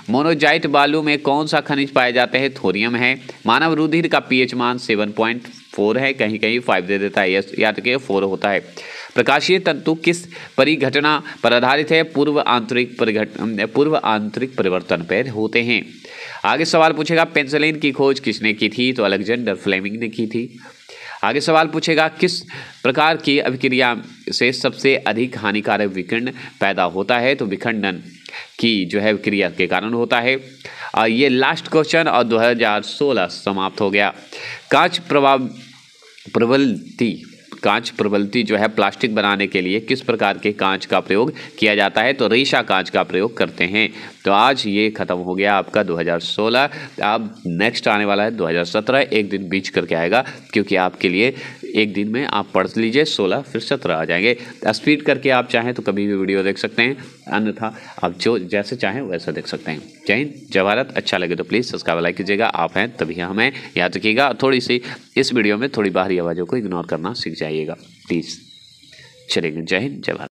मोनोजाइट बालू में कौन सा खनिज पाए जाते हैं थोरियम है मानव रुधिर का पीएच मान सेवन पॉइंट फोर है कहीं कहीं फाइव दे देता है यस याद के फोर होता है प्रकाशीय तंतु किस परिघटना पर आधारित है पूर्व आंतरिक पूर्व आंतरिक परिवर्तन पर होते हैं आगे सवाल पूछेगा पेंसिलिन की खोज किसने की थी तो अलेक्जेंडर फ्लेमिंग ने की थी आगे सवाल पूछेगा किस प्रकार की अभिक्रिया से सबसे अधिक हानिकारक विखंड पैदा होता है तो विखंडन की जो है क्रिया के कारण होता है और ये लास्ट क्वेश्चन और 2016 समाप्त हो गया कांच प्रभाव प्रबलती कांच प्रबलती जो है प्लास्टिक बनाने के लिए किस प्रकार के कांच का प्रयोग किया जाता है तो रेशा कांच का प्रयोग करते हैं तो आज ये ख़त्म हो गया आपका 2016 अब नेक्स्ट आने वाला है 2017 एक दिन बीच करके आएगा क्योंकि आपके लिए एक दिन में आप पढ़ लीजिए सोलह फिर सत्रह आ जाएंगे स्पीड तो करके आप चाहें तो कभी भी वीडियो देख सकते हैं अन्यथा आप जो जैसे चाहें वैसा देख सकते हैं जय हिंद जय भारत अच्छा लगे तो प्लीज़ सब्सक्राइब लाइक कीजिएगा आप हैं तभी हमें याद रखिएगा थोड़ी सी इस वीडियो में थोड़ी बाहरी आवाज़ों को इग्नोर करना सीख जाइएगा प्लीज़ चलेंगे जय हिंद जय भारत